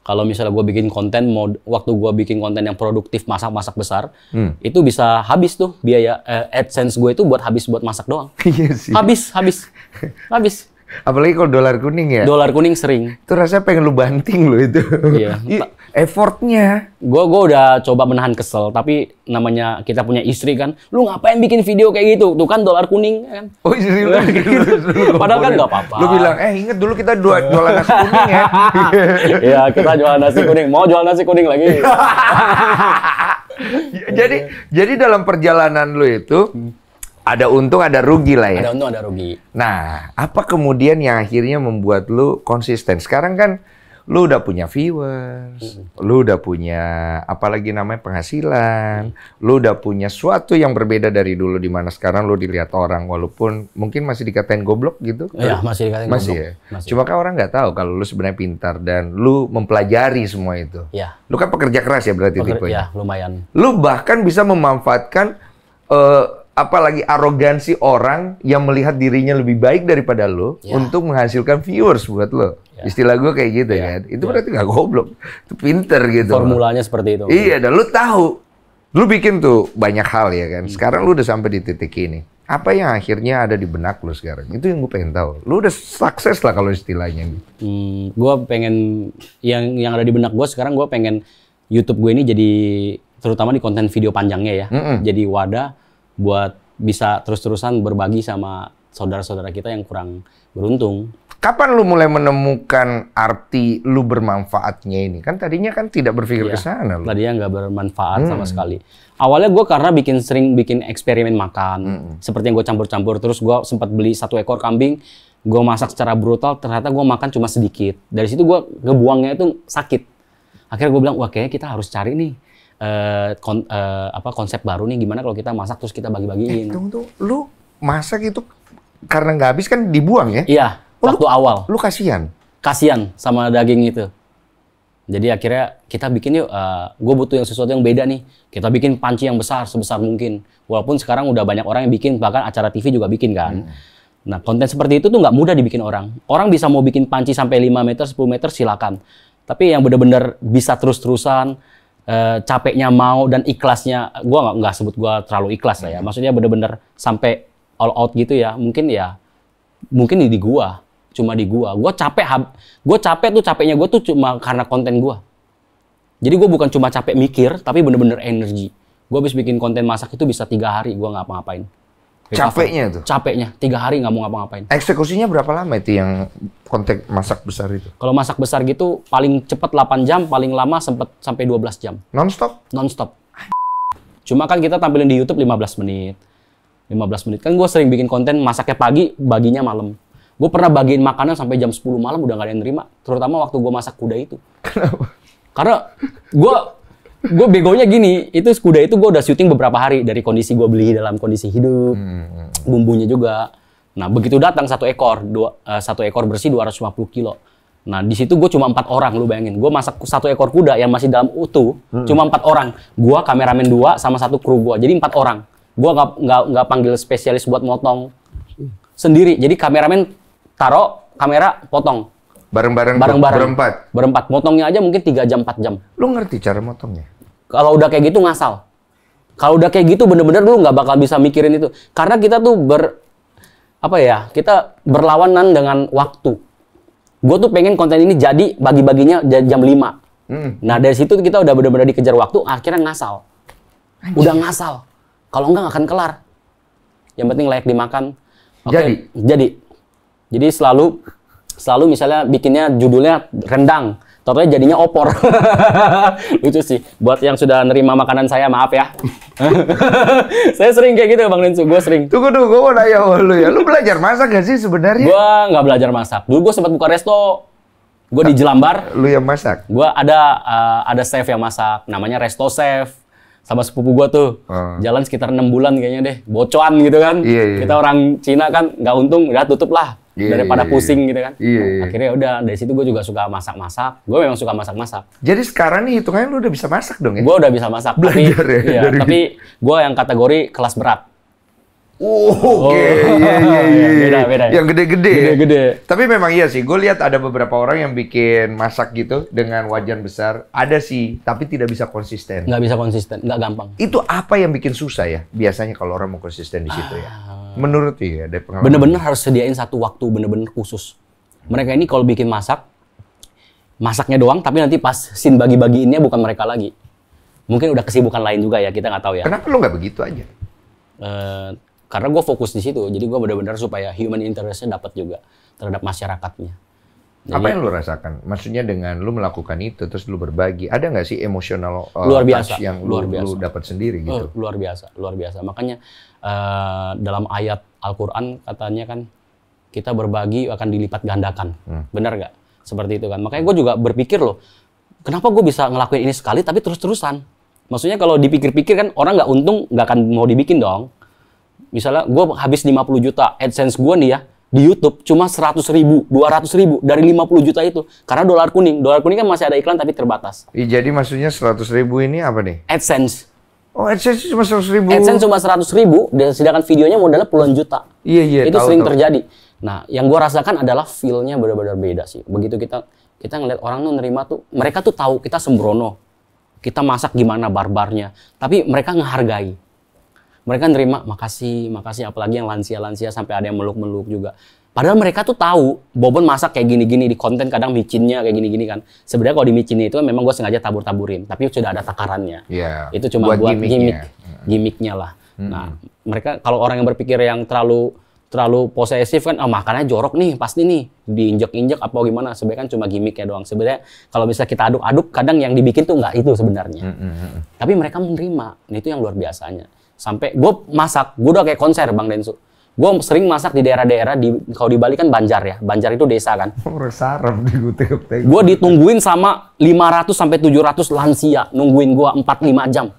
S1: kalau misalnya gue bikin konten, mau waktu gue bikin konten yang produktif masak-masak besar, hmm. itu bisa habis tuh biaya eh, AdSense gue itu buat habis buat masak doang. <laughs> Iya sih. Habis, habis, <laughs> habis. Apalagi kalau dolar kuning ya. Dolar kuning sering. Itu rasanya pengen lu banting lo itu. Iya. <laughs> Effortnya. Gue gue udah coba menahan kesel, tapi namanya kita punya istri kan, lu ngapain bikin video kayak gitu? Tuh kan dolar kuning ya kan. Oh istri lu <laughs> gitu. Padahal kan nggak apa-apa. Lu bilang, eh inget dulu kita dua jualan nasi kuning ya. <laughs> Iya kita jual nasi kuning. Mau jual nasi kuning lagi. jadi jadi
S2: dalam perjalanan lu itu. Hmm ada untung ada rugi lah ya. Ada untung ada rugi. Nah, apa kemudian yang akhirnya membuat lu konsisten? Sekarang kan lu udah punya viewers, mm. lu udah punya apalagi namanya penghasilan, mm. lu udah punya sesuatu yang berbeda dari dulu di mana sekarang lu dilihat orang walaupun mungkin masih dikatain goblok gitu. Iya, masih dikatain masih goblok. Ya? Masih. Cuma kan orang nggak tahu kalau lu sebenarnya pintar dan lu mempelajari semua itu. Iya. Lu kan pekerja keras ya berarti Peker, tipe Iya, lumayan. Lu bahkan bisa memanfaatkan uh, apalagi arogansi orang yang melihat dirinya lebih baik daripada lo ya. untuk menghasilkan viewers buat lo. Ya. Istilah gue kayak gitu ya. kan. Itu ya. berarti gak goblok. Itu pinter gitu. Formulanya
S1: lo. seperti itu. Iya, dan lo
S2: tahu. Lo bikin tuh banyak hal ya kan. Hmm. Sekarang lo udah sampai di titik ini. Apa yang akhirnya ada di benak lo sekarang? Itu yang gue
S1: pengen tahu. Lo udah sukses lah kalau istilahnya. Gitu. Hmm, gue pengen yang yang ada di benak gue sekarang gue pengen YouTube gue ini jadi terutama di konten video panjangnya ya. Mm -mm. Jadi wadah buat bisa terus-terusan berbagi sama saudara-saudara kita yang kurang beruntung. Kapan lu mulai menemukan arti lu bermanfaatnya ini? Kan tadinya kan tidak berpikir iya, ke sana lu. Tadinya nggak bermanfaat hmm. sama sekali. Awalnya gue karena bikin sering bikin eksperimen makan. Hmm. Seperti yang gue campur-campur. Terus gue sempat beli satu ekor kambing. Gue masak secara brutal. Ternyata gue makan cuma sedikit. Dari situ gue ngebuangnya itu sakit. Akhirnya gue bilang, wah kayaknya kita harus cari nih uh, kon, uh, apa konsep baru nih gimana kalau kita masak terus kita bagi-bagiin. Eh, tunggu, tunggu. Lu masak itu karena nggak habis kan dibuang ya? Iya. Oh, waktu lu, awal. Lu kasihan. Kasihan sama daging itu. Jadi akhirnya kita bikin yuk, uh, eh, gue butuh yang sesuatu yang beda nih. Kita bikin panci yang besar sebesar mungkin. Walaupun sekarang udah banyak orang yang bikin, bahkan acara TV juga bikin kan. Hmm. Nah konten seperti itu tuh nggak mudah dibikin orang. Orang bisa mau bikin panci sampai 5 meter, 10 meter silakan. Tapi yang bener-bener bisa terus-terusan, uh, capeknya mau dan ikhlasnya gua nggak nggak sebut gua terlalu ikhlas lah ya hmm. maksudnya bener-bener sampai all out gitu ya mungkin ya mungkin di gua cuma di gua gua capek gua capek tuh capeknya gua tuh cuma karena konten gua jadi gua bukan cuma capek mikir tapi bener-bener energi gua habis bikin konten masak itu bisa tiga hari gua apa ngapain Capeknya itu? Capeknya, tiga hari nggak mau ngapa-ngapain.
S2: Eksekusinya berapa lama itu yang kontak masak besar itu?
S1: Kalau masak besar gitu paling cepat 8 jam, paling lama sempat sampai 12 jam. Nonstop? Nonstop. Cuma kan kita tampilin di YouTube 15 menit. 15 menit. Kan gue sering bikin konten masaknya pagi, baginya malam. Gue pernah bagiin makanan sampai jam 10 malam udah gak ada yang nerima. Terutama waktu gue masak kuda itu. Kenapa? Karena gue gue begonya gini, itu kuda itu gue udah syuting beberapa hari dari kondisi gue beli dalam kondisi hidup, hmm, hmm, hmm. bumbunya juga. Nah begitu datang satu ekor, dua, uh, satu ekor bersih 250 kilo. Nah di situ gue cuma empat orang, lu bayangin. Gue masak satu ekor kuda yang masih dalam utuh, hmm. cuma empat orang. Gue kameramen dua sama satu kru gue, jadi empat orang. Gue nggak nggak nggak panggil spesialis buat motong sendiri. Jadi kameramen taro kamera potong. Bareng-bareng berempat. Berempat. Motongnya aja mungkin tiga jam empat jam. Lu ngerti cara motongnya? Kalau udah kayak gitu ngasal. Kalau udah kayak gitu bener-bener lu nggak bakal bisa mikirin itu. Karena kita tuh ber apa ya? Kita berlawanan dengan waktu. Gue tuh pengen konten ini jadi bagi-baginya jam 5. Hmm. Nah, dari situ kita udah bener-bener dikejar waktu, akhirnya ngasal. Anjir. Udah ngasal. Kalau enggak akan kelar. Yang penting layak dimakan. Okay. Jadi, jadi. Jadi selalu selalu misalnya bikinnya judulnya rendang Ternyata jadinya opor. <laughs> Lucu sih. Buat yang sudah nerima makanan saya, maaf ya. <laughs> saya sering kayak gitu, Bang Nensu. Gue sering. Tunggu, tunggu. Gue mau nanya lu ya. Lu belajar masak gak sih sebenarnya? Gue nggak belajar masak. Dulu gue sempat buka resto. Gue di Jelambar. Lu yang masak? Gue ada uh, ada chef yang masak. Namanya Resto Chef sama sepupu gue tuh hmm. jalan sekitar enam bulan kayaknya deh bocoan gitu kan iya, iya. kita orang Cina kan nggak untung udah tutup lah yeah, daripada yeah, iya. pusing gitu kan. Iya. Yeah, yeah. Akhirnya udah dari situ gue juga suka masak-masak. Gue memang suka masak-masak. Jadi sekarang nih hitungannya lu udah bisa masak dong ya? Gue udah bisa masak. Belajar ya iya, tapi, ya. Tapi gue yang kategori kelas berat. Oh, oke, okay. Oh, iya, <laughs> iya, iya, iya. Beda, beda. Ya. Yang
S2: gede-gede. Ya? Gede-gede. Tapi memang iya sih, gue lihat ada beberapa orang yang bikin masak gitu dengan wajan besar. Ada sih, tapi tidak bisa konsisten. Nggak bisa konsisten, nggak gampang. Itu apa yang bikin
S1: susah ya? Biasanya kalau orang mau konsisten di situ ah. ya Menurut iya dari pengalaman. Bener-bener harus sediain satu waktu bener-bener khusus. Mereka ini kalau bikin masak, masaknya doang tapi nanti pas sin bagi-bagiinnya bukan mereka lagi. Mungkin udah kesibukan lain juga ya, kita nggak tahu ya. Kenapa lo nggak begitu aja? Uh, karena gue fokus di situ, jadi gue bener-bener supaya human interestnya dapat juga terhadap masyarakatnya. Jadi, apa iya. yang lu
S2: rasakan? Maksudnya dengan lu melakukan itu terus lu berbagi, ada nggak sih emosional uh, luar biasa yang luar lu, biasa. lu dapat sendiri gitu?
S1: Hmm, luar biasa, luar biasa. Makanya uh, dalam ayat Al-Qur'an katanya kan kita berbagi akan dilipat gandakan. Hmm. Benar nggak? Seperti itu kan. Makanya gue juga berpikir loh, kenapa gue bisa ngelakuin ini sekali tapi terus-terusan? Maksudnya kalau dipikir-pikir kan orang nggak untung nggak akan mau dibikin dong. Misalnya gue habis 50 juta AdSense gue nih ya, di YouTube cuma 100 ribu, 200 ribu dari 50 juta itu. Karena dolar kuning, dolar kuning kan masih ada iklan tapi terbatas.
S2: Iya, jadi maksudnya 100 ribu ini apa nih? AdSense. Oh AdSense cuma 100 ribu? AdSense cuma 100
S1: ribu, dan sedangkan videonya modalnya puluhan juta. Iya, iya. Itu tahu, sering tahu. terjadi. Nah, yang gue rasakan adalah feel-nya benar-benar beda sih. Begitu kita kita ngeliat orang tuh nerima tuh, mereka tuh tahu kita sembrono. Kita masak gimana barbarnya. Tapi mereka ngehargai mereka nerima makasih makasih apalagi yang lansia lansia sampai ada yang meluk meluk juga padahal mereka tuh tahu Bobon masak kayak gini gini di konten kadang micinnya kayak gini gini kan sebenarnya kalau di micinnya itu kan memang gue sengaja tabur taburin tapi sudah ada takarannya yeah. itu cuma buat, buat gimmick gimmicknya lah hmm. nah mereka kalau orang yang berpikir yang terlalu terlalu posesif kan oh, makannya jorok nih pasti nih diinjek-injek apa gimana sebenarnya kan cuma gimmick ya doang sebenarnya kalau bisa kita aduk-aduk kadang yang dibikin tuh nggak itu sebenarnya mm -hmm. tapi mereka menerima nah, itu yang luar biasanya sampai gue masak gue udah kayak konser bang Densu gue sering masak di daerah-daerah di kalau di Bali kan Banjar ya Banjar itu desa kan <laughs> oh, di gue ditungguin sama 500 sampai 700 lansia nungguin gue empat lima jam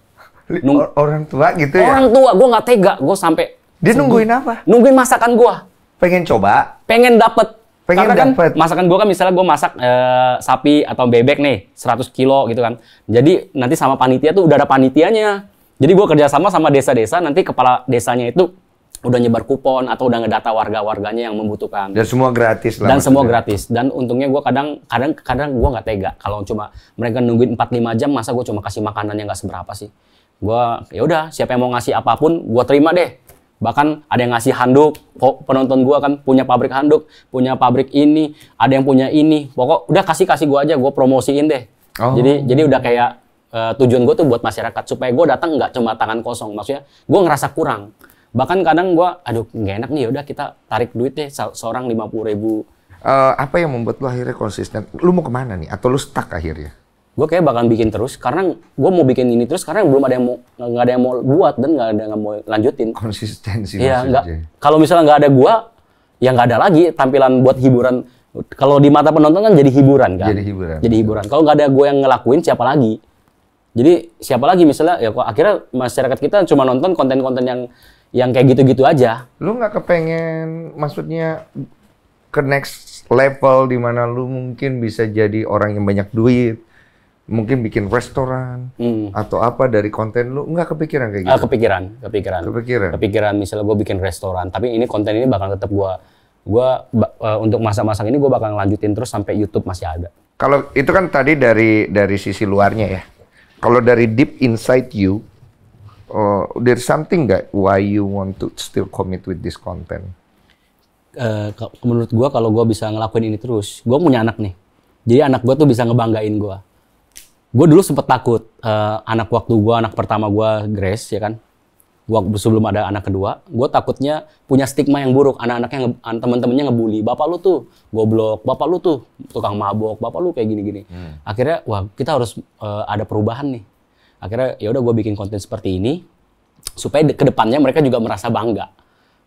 S1: Nung orang tua gitu ya orang tua gue nggak tega gue sampai dia nungguin apa nungguin masakan gue pengen coba pengen dapet pengen Karena kan dapet. kan masakan gue kan misalnya gue masak e, sapi atau bebek nih 100 kilo gitu kan jadi nanti sama panitia tuh udah ada panitianya jadi gue kerjasama sama desa-desa, nanti kepala desanya itu udah nyebar kupon atau udah ngedata warga-warganya yang membutuhkan. Dan
S2: semua gratis lah. Dan semua semua
S1: gratis. Dan untungnya gue kadang kadang kadang gue nggak tega kalau cuma mereka nungguin 4-5 jam masa gue cuma kasih makanan yang nggak seberapa sih. Gue ya udah siapa yang mau ngasih apapun gue terima deh. Bahkan ada yang ngasih handuk, penonton gue kan punya pabrik handuk, punya pabrik ini, ada yang punya ini. Pokok udah kasih kasih gue aja, gue promosiin deh. Oh. Jadi jadi udah kayak uh, tujuan gue tuh buat masyarakat supaya gue datang nggak cuma tangan kosong maksudnya gue ngerasa kurang bahkan kadang gue aduh nggak enak nih yaudah kita tarik duit deh seorang lima puluh ribu uh, apa yang membuat lo akhirnya konsisten lu mau kemana nih atau lu stuck akhirnya gue kayak bakal bikin terus karena gue mau bikin ini terus karena belum ada yang mau nggak ada yang mau buat dan nggak ada yang mau lanjutin konsistensi ya nggak kalau misalnya nggak ada gue yang nggak ada lagi tampilan buat hiburan kalau di mata penonton kan jadi hiburan kan jadi hiburan jadi hiburan kalau nggak ada gue yang ngelakuin siapa lagi jadi siapa lagi misalnya ya kok akhirnya masyarakat kita cuma nonton konten-konten yang yang kayak gitu-gitu aja.
S2: Lu nggak kepengen maksudnya ke next level di mana lu mungkin bisa jadi orang yang banyak duit, mungkin bikin restoran hmm. atau apa dari konten lu nggak kepikiran kayak ah, gitu? Ah kepikiran,
S1: kepikiran. Kepikiran. Kepikiran misalnya gue bikin restoran, tapi ini konten ini bakal tetap gue gua uh, untuk masa-masa ini gue bakal lanjutin terus sampai YouTube masih ada.
S2: Kalau itu kan tadi dari dari sisi luarnya ya kalau dari deep inside you, uh, there's something nggak why you want to still commit with this content?
S1: Uh, menurut gua kalau gua bisa ngelakuin ini terus, gua punya anak nih. Jadi anak gua tuh bisa ngebanggain gua. Gua dulu sempet takut uh, anak waktu gua anak pertama gua Grace ya kan gua sebelum ada anak kedua, gue takutnya punya stigma yang buruk. Anak-anaknya an teman-temannya ngebully, bapak lu tuh goblok, bapak lu tuh tukang mabok, bapak lu kayak gini-gini. Hmm. Akhirnya wah kita harus uh, ada perubahan nih. Akhirnya ya udah gue bikin konten seperti ini supaya ke kedepannya mereka juga merasa bangga.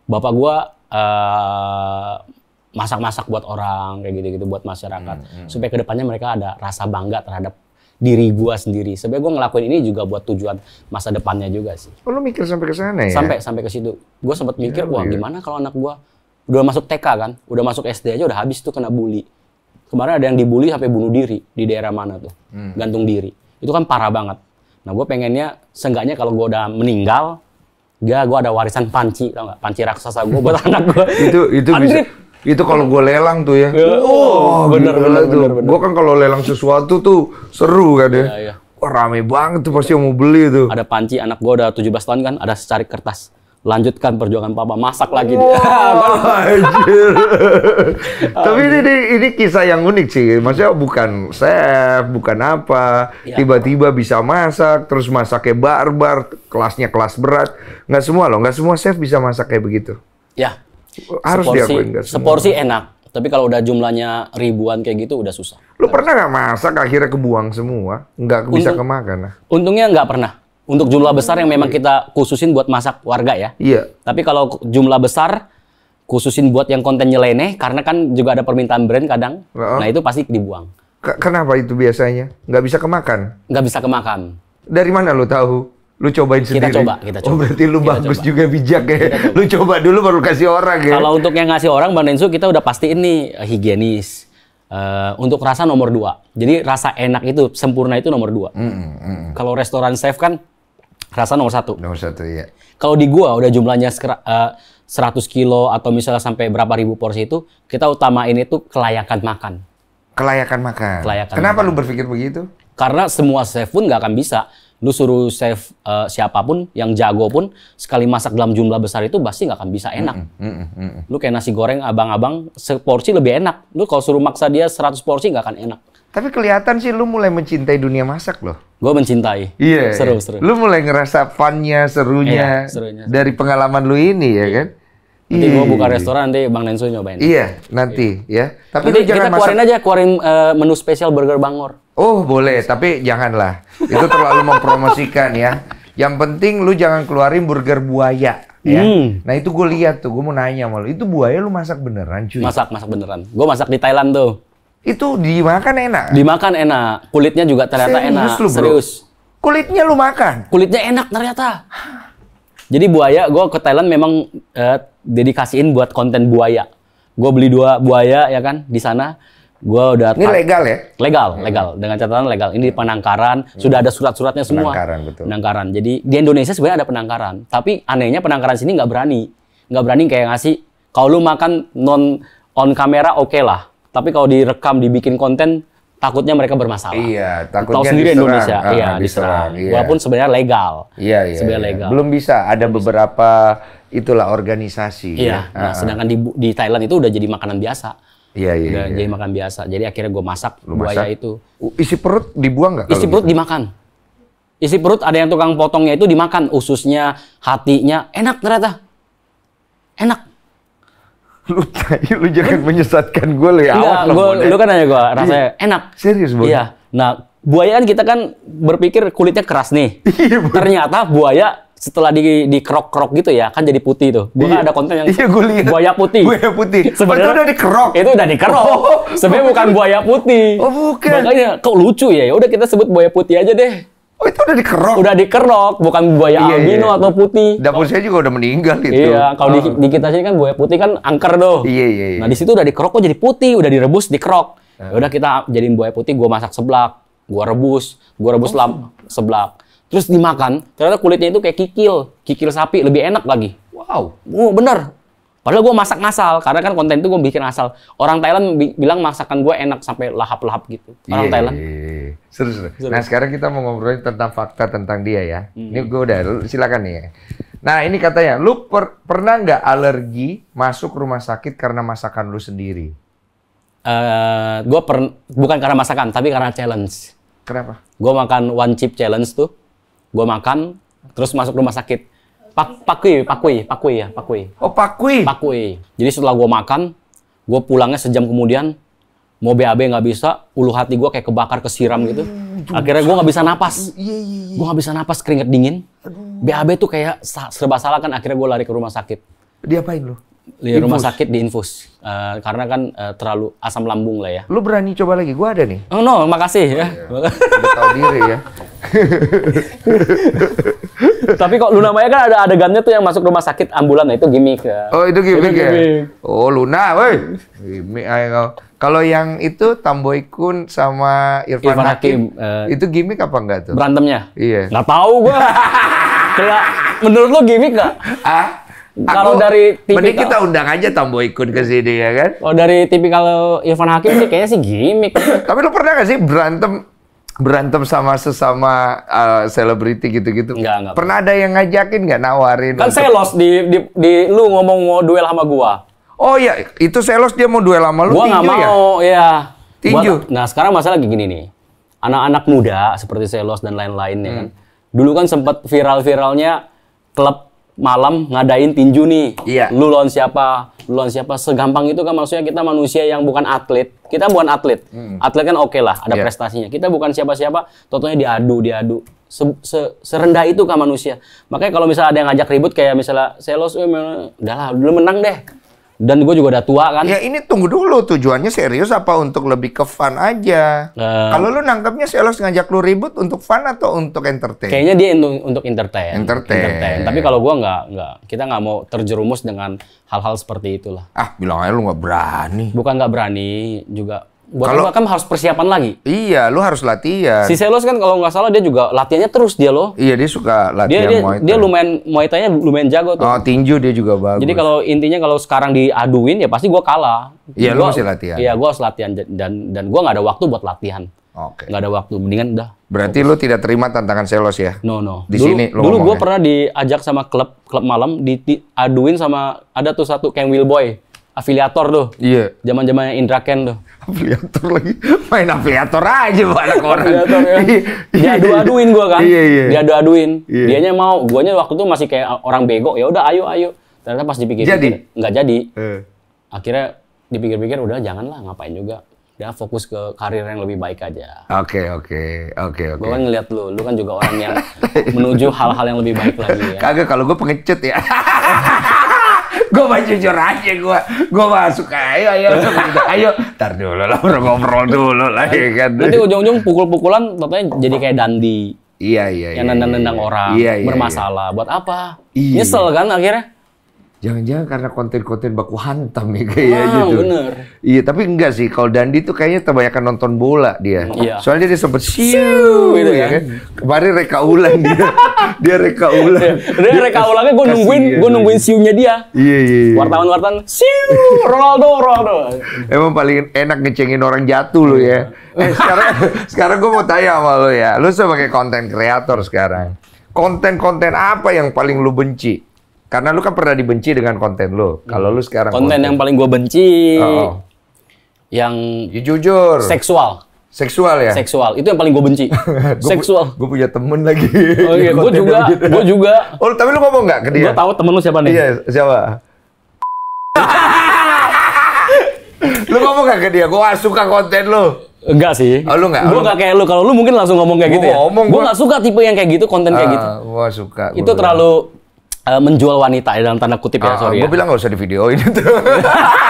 S1: Bapak gue uh, masak-masak buat orang kayak gitu-gitu buat masyarakat hmm, hmm. supaya kedepannya mereka ada rasa bangga terhadap diri gua sendiri. Sebenarnya gua ngelakuin ini juga buat tujuan masa depannya juga sih.
S2: Oh, lu mikir sampai ke sana ya? Sampai
S1: sampai ke situ. Gua sempat iya, mikir, yeah, wah yeah. gimana kalau anak gua udah masuk TK kan, udah masuk SD aja udah habis tuh kena bully. Kemarin ada yang dibully sampai bunuh diri di daerah mana tuh, hmm. gantung diri. Itu kan parah banget. Nah, gue pengennya seenggaknya kalau gue udah meninggal, gak ya gue ada warisan panci, tau gak? Panci raksasa gue buat <laughs> anak gue. itu
S2: itu Andrit. bisa itu kalau gue lelang tuh ya. ya. Oh,
S1: benar-benar bener, Gue kan kalau lelang sesuatu tuh seru kan ya. ya, ya. Wah, rame banget tuh pasti yang mau beli tuh. Ada panci anak gue udah 17 tahun kan, ada secari kertas. Lanjutkan perjuangan papa, masak lagi wow, <laughs> anjir.
S2: <laughs> Tapi ini, ini, ini kisah yang unik sih. Maksudnya bukan chef, bukan apa. Iya. Tiba-tiba ya. bisa masak, terus masaknya barbar, kelasnya kelas berat. Nggak semua loh, nggak semua chef bisa masak kayak begitu.
S1: Ya, harus seporsi, diakuin gak Seporsi enak, tapi kalau udah jumlahnya ribuan kayak gitu udah susah. Lu harus. pernah nggak masak akhirnya kebuang semua, nggak bisa Untung, kemakan? Ah? Untungnya nggak pernah. Untuk jumlah besar yang memang kita khususin buat masak warga ya. Iya. Tapi kalau jumlah besar khususin buat yang konten nyeleneh karena kan juga ada permintaan brand kadang. uh Nah itu pasti dibuang.
S2: kenapa itu biasanya? Nggak bisa kemakan? Nggak bisa kemakan. Dari mana lu tahu? Lu cobain kita sendiri. Kita coba, kita oh, coba. Oh, berarti lu kita bagus coba. juga bijak ya. Lu
S1: coba dulu baru kasih orang ya. Kalau untuk yang ngasih orang Bang Densu kita udah pasti ini eh, higienis. Uh, untuk rasa nomor dua. Jadi rasa enak itu sempurna itu nomor dua. Mm, mm, Kalau restoran chef kan rasa nomor satu. Nomor satu iya. Kalau di gua udah jumlahnya uh, eh, 100 kilo atau misalnya sampai berapa ribu porsi itu, kita utamain itu kelayakan makan. Kelayakan makan. Kelayakan Kenapa makan. lu berpikir begitu? Karena semua chef pun nggak akan bisa. Lu suruh chef uh, siapapun yang jago pun sekali masak dalam jumlah besar itu pasti nggak akan bisa enak. Mm -mm, mm -mm. Lu kayak nasi goreng abang-abang seporsi lebih enak. Lu kalau suruh maksa dia 100 porsi nggak akan enak.
S2: Tapi kelihatan sih lu mulai mencintai dunia masak loh.
S1: Gue mencintai. Iya. Yeah, seru, yeah. seru. Lu
S2: mulai ngerasa funnya, serunya, yeah, serunya, dari pengalaman lu ini ya kan? Nanti gue buka iya. restoran
S1: nanti Bang Nensu nyobain. Iya,
S2: nanti iya. ya. Tapi nanti jangan kita keluarin masak... aja
S1: keluarin uh, menu spesial burger Bangor.
S2: Oh, boleh, tapi janganlah. Itu terlalu mempromosikan ya. Yang penting lu jangan keluarin burger buaya ya. Hmm. Nah, itu gue lihat tuh, gue mau nanya sama lu. Itu buaya lu masak beneran, cuy? Masak,
S1: masak beneran. Gue masak di Thailand tuh. Itu dimakan enak. Dimakan enak. Kulitnya juga ternyata Serius enak. Lu, Serius. Kulitnya lu makan? Kulitnya enak ternyata. Jadi buaya, gue ke Thailand memang uh, dedikasiin buat konten buaya. Gue beli dua buaya ya kan di sana. Gue udah ini legal ya? Legal, hmm. legal dengan catatan legal. Ini penangkaran hmm. sudah ada surat-suratnya semua. Penangkaran betul. Penangkaran. Jadi di Indonesia sebenarnya ada penangkaran, tapi anehnya penangkaran sini nggak berani, nggak berani kayak ngasih. Kalau lu makan non on kamera oke okay lah, tapi kalau direkam dibikin konten takutnya mereka bermasalah. Iya, takutnya Tau sendiri diserang. Indonesia, ah, iya diserang. diserang. Iya. Walaupun sebenarnya legal. Iya, iya. Sebenarnya iya. legal. Belum bisa ada beberapa itulah organisasi. Ya. Iya. Ya. Nah, ah, ah, sedangkan di di Thailand itu udah jadi makanan biasa. Iya, iya. Udah iya. jadi makanan biasa. Jadi akhirnya gue masak Lu buaya masak? itu.
S2: Isi perut dibuang nggak? Isi perut
S1: gitu? dimakan. Isi perut ada yang tukang potongnya itu dimakan ususnya, hatinya. Enak ternyata. Enak lu lu jangan kan- menyesatkan gue lu ya Enggak, lu gua, ya. lu kan nanya gue rasanya iya. enak serius banget iya nah buaya kan kita kan berpikir kulitnya keras nih iya, ternyata buaya setelah di di kerok kerok gitu ya kan jadi putih tuh gue iya. ada konten yang iya, gua liat. buaya putih buaya putih <laughs> sebenarnya itu udah dikerok itu udah dikerok oh, sebenarnya bukan buaya putih oh bukan makanya kok lucu ya, ya udah kita sebut buaya putih aja deh Oh itu udah dikerok? Udah dikerok, bukan buaya iya, iya, albino iya. atau putih. Dapur saya juga udah meninggal gitu. Iya, kalau oh. di, ah. di kita sini kan buaya putih kan angker doh. Iya, iya, iya. Nah di situ udah dikerok kok jadi putih, udah direbus dikerok. Uh. Udah kita jadiin buaya putih, gua masak seblak, gua rebus, gua rebus oh. lam seblak. Terus dimakan, ternyata kulitnya itu kayak kikil, kikil sapi, lebih enak lagi. Wow. Oh bener, Padahal gue masak ngasal, karena kan konten itu gue bikin asal. Orang Thailand bi bilang masakan gue enak sampai lahap-lahap gitu. Orang yeah. Thailand. Iya, iya, iya. Seru, seru. seru. Nah sekarang kita mau ngobrolin tentang fakta tentang dia ya. Hmm. Ini gue udah, silakan nih ya.
S2: Nah ini katanya, lu per pernah nggak alergi masuk rumah sakit karena masakan lu
S1: sendiri? Uh, eh, gue bukan karena masakan, tapi karena challenge. Kenapa? Gue makan one chip challenge tuh. Gue makan, terus masuk rumah sakit Pak pakui, pakui, pakui ya, pakui. Oh, pakui. Pakui. Jadi setelah gue makan, gue pulangnya sejam kemudian mau BAB nggak bisa, ulu hati gue kayak kebakar kesiram gitu. Akhirnya gue nggak bisa napas. Iya, iya, iya. Gue nggak bisa napas keringet dingin. BAB tuh kayak serba salah kan akhirnya gue lari ke rumah sakit. Diapain lu? di rumah infus. sakit diinfus uh, eh, karena kan uh, terlalu asam lambung lah ya.
S2: Lu berani coba lagi? Gua ada nih.
S1: Oh no, makasih ya. oh, ya. Iya. tahu diri ya. <laughs> Tapi kok Luna Maya kan ada adegannya tuh yang masuk rumah sakit ambulan nah itu gimmick. Ya. Oh, itu gimmick, itu ya.
S2: Oh, Luna, woi. Gimmick ayo. Kalau yang itu Tamboy Kun sama Irfan, Irfan Hakim, Hakim uh, itu gimmick apa enggak tuh? Berantemnya? Iya. Enggak tahu gua. <laughs> menurut lo gimmick enggak? Ah? kalau dari tipikal... Mending kita undang aja Tomboy ikut ke sini ya kan? Kalau dari tipikal Irfan Hakim sih kayaknya sih gimmick. <laughs> Tapi lo pernah gak sih berantem berantem sama sesama eh, selebriti uh, gitu-gitu? Enggak, enggak. Pernah ada yang ngajakin nggak nawarin?
S1: Kan untuk... saya di, di, di lu ngomong mau duel sama gua. Oh iya, itu Selos dia mau duel sama lu gua nggak ya? mau, ya? ya. Tinju. Gua, nah, sekarang masalah gini nih. Anak-anak muda seperti Selos dan lain-lainnya hmm. kan. Dulu kan sempat viral-viralnya klub malam ngadain tinju nih. Iya. Lu lawan siapa? Lu lawan siapa? Segampang itu kan maksudnya kita manusia yang bukan atlet. Kita bukan atlet. Hmm. Atlet kan oke okay lah, ada yeah. prestasinya. Kita bukan siapa-siapa, totonya diadu, diadu. Se -se Serendah itu kan manusia. Makanya kalau misalnya ada yang ngajak ribut kayak misalnya Selos, eh, lah, lu menang deh dan gue juga udah tua kan. Ya ini
S2: tunggu dulu tujuannya serius apa untuk lebih ke fun aja. Uh, Kalau lu
S1: nangkepnya sales ngajak
S2: lu ribut untuk fun atau untuk entertain? Kayaknya
S1: dia untuk entertain. Entertain. entertain. Tapi kalau gue nggak nggak kita nggak mau terjerumus dengan hal-hal seperti itulah. Ah bilang aja lu nggak berani. Bukan nggak berani juga buat kalau, kan harus persiapan lagi. Iya, lu harus latihan. Si Selos kan kalau nggak salah dia juga latihannya terus dia loh. Iya, dia suka latihan dia, dia, Muay Thai. Dia lumayan Muay Thai-nya lumayan jago tuh. Oh, tinju dia juga bagus. Jadi kalau intinya kalau sekarang diaduin ya pasti gua kalah. Iya, lu masih latihan. Iya, gua harus latihan dan dan gua nggak ada waktu buat latihan. Oke. Okay. Nggak ada waktu, mendingan udah.
S2: Berarti lu tidak terima tantangan Selos ya? No, no. Di dulu, sini lu Dulu gua
S1: pernah diajak sama klub klub malam di, diaduin sama ada tuh satu Ken Will Boy afiliator tuh. Iya. Yeah. Zaman zamannya Indra Ken tuh. <laughs> Afiliator lagi. Main afiliator aja buat anak orang. afiliator ya. Iya. Dia adu aduin gua kan. Iya, iya. Dia adu aduin. Iya. Dianya mau, guanya waktu itu masih kayak orang bego. Ya udah ayo ayo. Ternyata pas dipikir jadi enggak jadi. Uh. Akhirnya dipikir-pikir udah janganlah ngapain juga. Udah fokus ke karir yang lebih baik aja.
S2: Oke, oke.
S1: Oke, oke. Gua kan ngeliat lu, lu kan juga orang yang menuju hal-hal yang lebih baik lagi ya. <laughs> Kagak kalau gua pengecut ya. <laughs> gue mah jujur aja gue gue mah suka ayo ayo ayo tar dulu lah ngobrol dulu lah ya kan nanti ujung-ujung pukul-pukulan bapaknya jadi kayak dandi iya iya yang iya, nendang-nendang iya, orang iya, iya, iya. bermasalah iya. buat apa iya. nyesel kan akhirnya
S2: Jangan-jangan karena konten-konten baku hantam ya kayak wow, gitu. bener. Iya, tapi enggak sih. Kalau Dandi tuh kayaknya kebanyakan nonton bola dia. Mm, iya. Soalnya dia sempet siu gitu ya kan. kan. Kemarin reka ulang dia. <laughs> dia reka ulang. Dia, dia reka ulangnya gue nungguin, gue nungguin siunya dia. Iya, iya, iya.
S1: Wartawan-wartawan siu, Ronaldo, Ronaldo.
S2: Emang paling enak ngecengin orang jatuh lo ya. Iya. Eh, sekarang <laughs> sekarang gue mau tanya sama lo ya. Lo sebagai konten kreator sekarang. Konten-konten apa yang paling lo benci? Karena lu kan pernah dibenci dengan konten lu. Kalau hmm. lu sekarang konten, konten yang paling
S1: gue benci oh. yang ya, jujur seksual. Seksual ya? Seksual. Itu yang paling gue benci. <laughs> <laughs> seksual.
S2: Gue punya temen lagi. Oh iya, <laughs> gue juga. Gitu. Gue juga.
S1: Oh, tapi lu ngomong nggak ke dia? Gue tahu temen lu siapa nih. Iya, siapa? lu ngomong gak ke dia? Gue suka konten lu. Enggak sih. Oh, lu enggak? Gue enggak oh, kayak lu. Kalau lu mungkin langsung ngomong kayak gua gitu ya. Ngomong, gue gak suka tipe yang kayak gitu, konten uh, kayak ah, gitu. Gue suka. Gua itu terlalu uh, menjual wanita ya, dalam tanda kutip ya, uh, sorry. Gue ya. bilang nggak usah di video ini tuh. <laughs>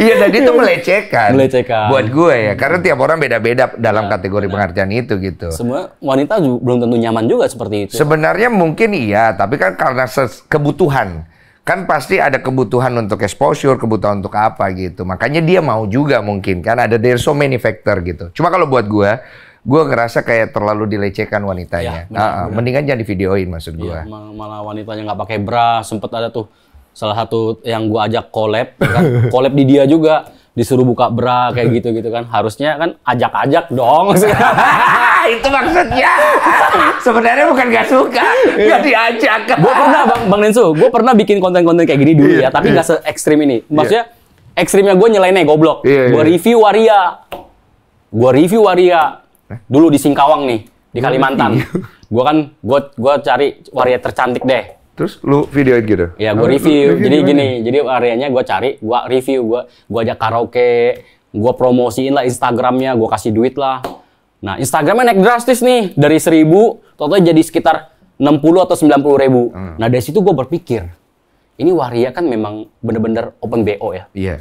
S2: Iya jadi itu melecehkan. Melecehkan. Buat gue ya, karena tiap orang beda-beda dalam ya, kategori benar. pengertian itu gitu. Semua wanita juga, belum tentu nyaman juga seperti itu. Sebenarnya mungkin iya, tapi kan karena kebutuhan. Kan pasti ada kebutuhan untuk exposure, kebutuhan untuk apa gitu. Makanya dia mau juga mungkin kan ada there so many factor gitu. Cuma kalau buat gue, gue ngerasa kayak terlalu dilecehkan wanitanya. Ya, benar, uh, benar. Mendingan jangan divideoin maksud gue. Ya,
S1: malah wanitanya nggak pakai bra, sempet ada tuh salah satu yang gue ajak collab, ya kan? <laughs> collab di dia juga disuruh buka bra kayak <laughs> gitu gitu kan harusnya kan ajak-ajak dong
S2: <laughs> itu maksudnya sebenarnya bukan gak suka iya. gak diajak gue pernah bang
S1: bang Nensu gue pernah bikin konten-konten kayak gini dulu iya, ya tapi iya. gak se ekstrim ini maksudnya ekstrimnya gue nyeleneh goblok gue review waria gue review waria Dulu di Singkawang nih, di Kalimantan. <laughs> Gua kan gue gue cari waria tercantik deh.
S2: Terus lu videoin gitu? Ya gue review. Lu, jadi gimana? gini,
S1: jadi warianya gue cari, gue review, gue gue ajak karaoke, gue promosiin lah Instagramnya, gue kasih duit lah. Nah Instagramnya naik drastis nih dari seribu, total jadi sekitar 60 atau 90 ribu. Hmm. Nah dari situ gue berpikir, ini waria kan memang bener-bener open bo ya. Iya. Yeah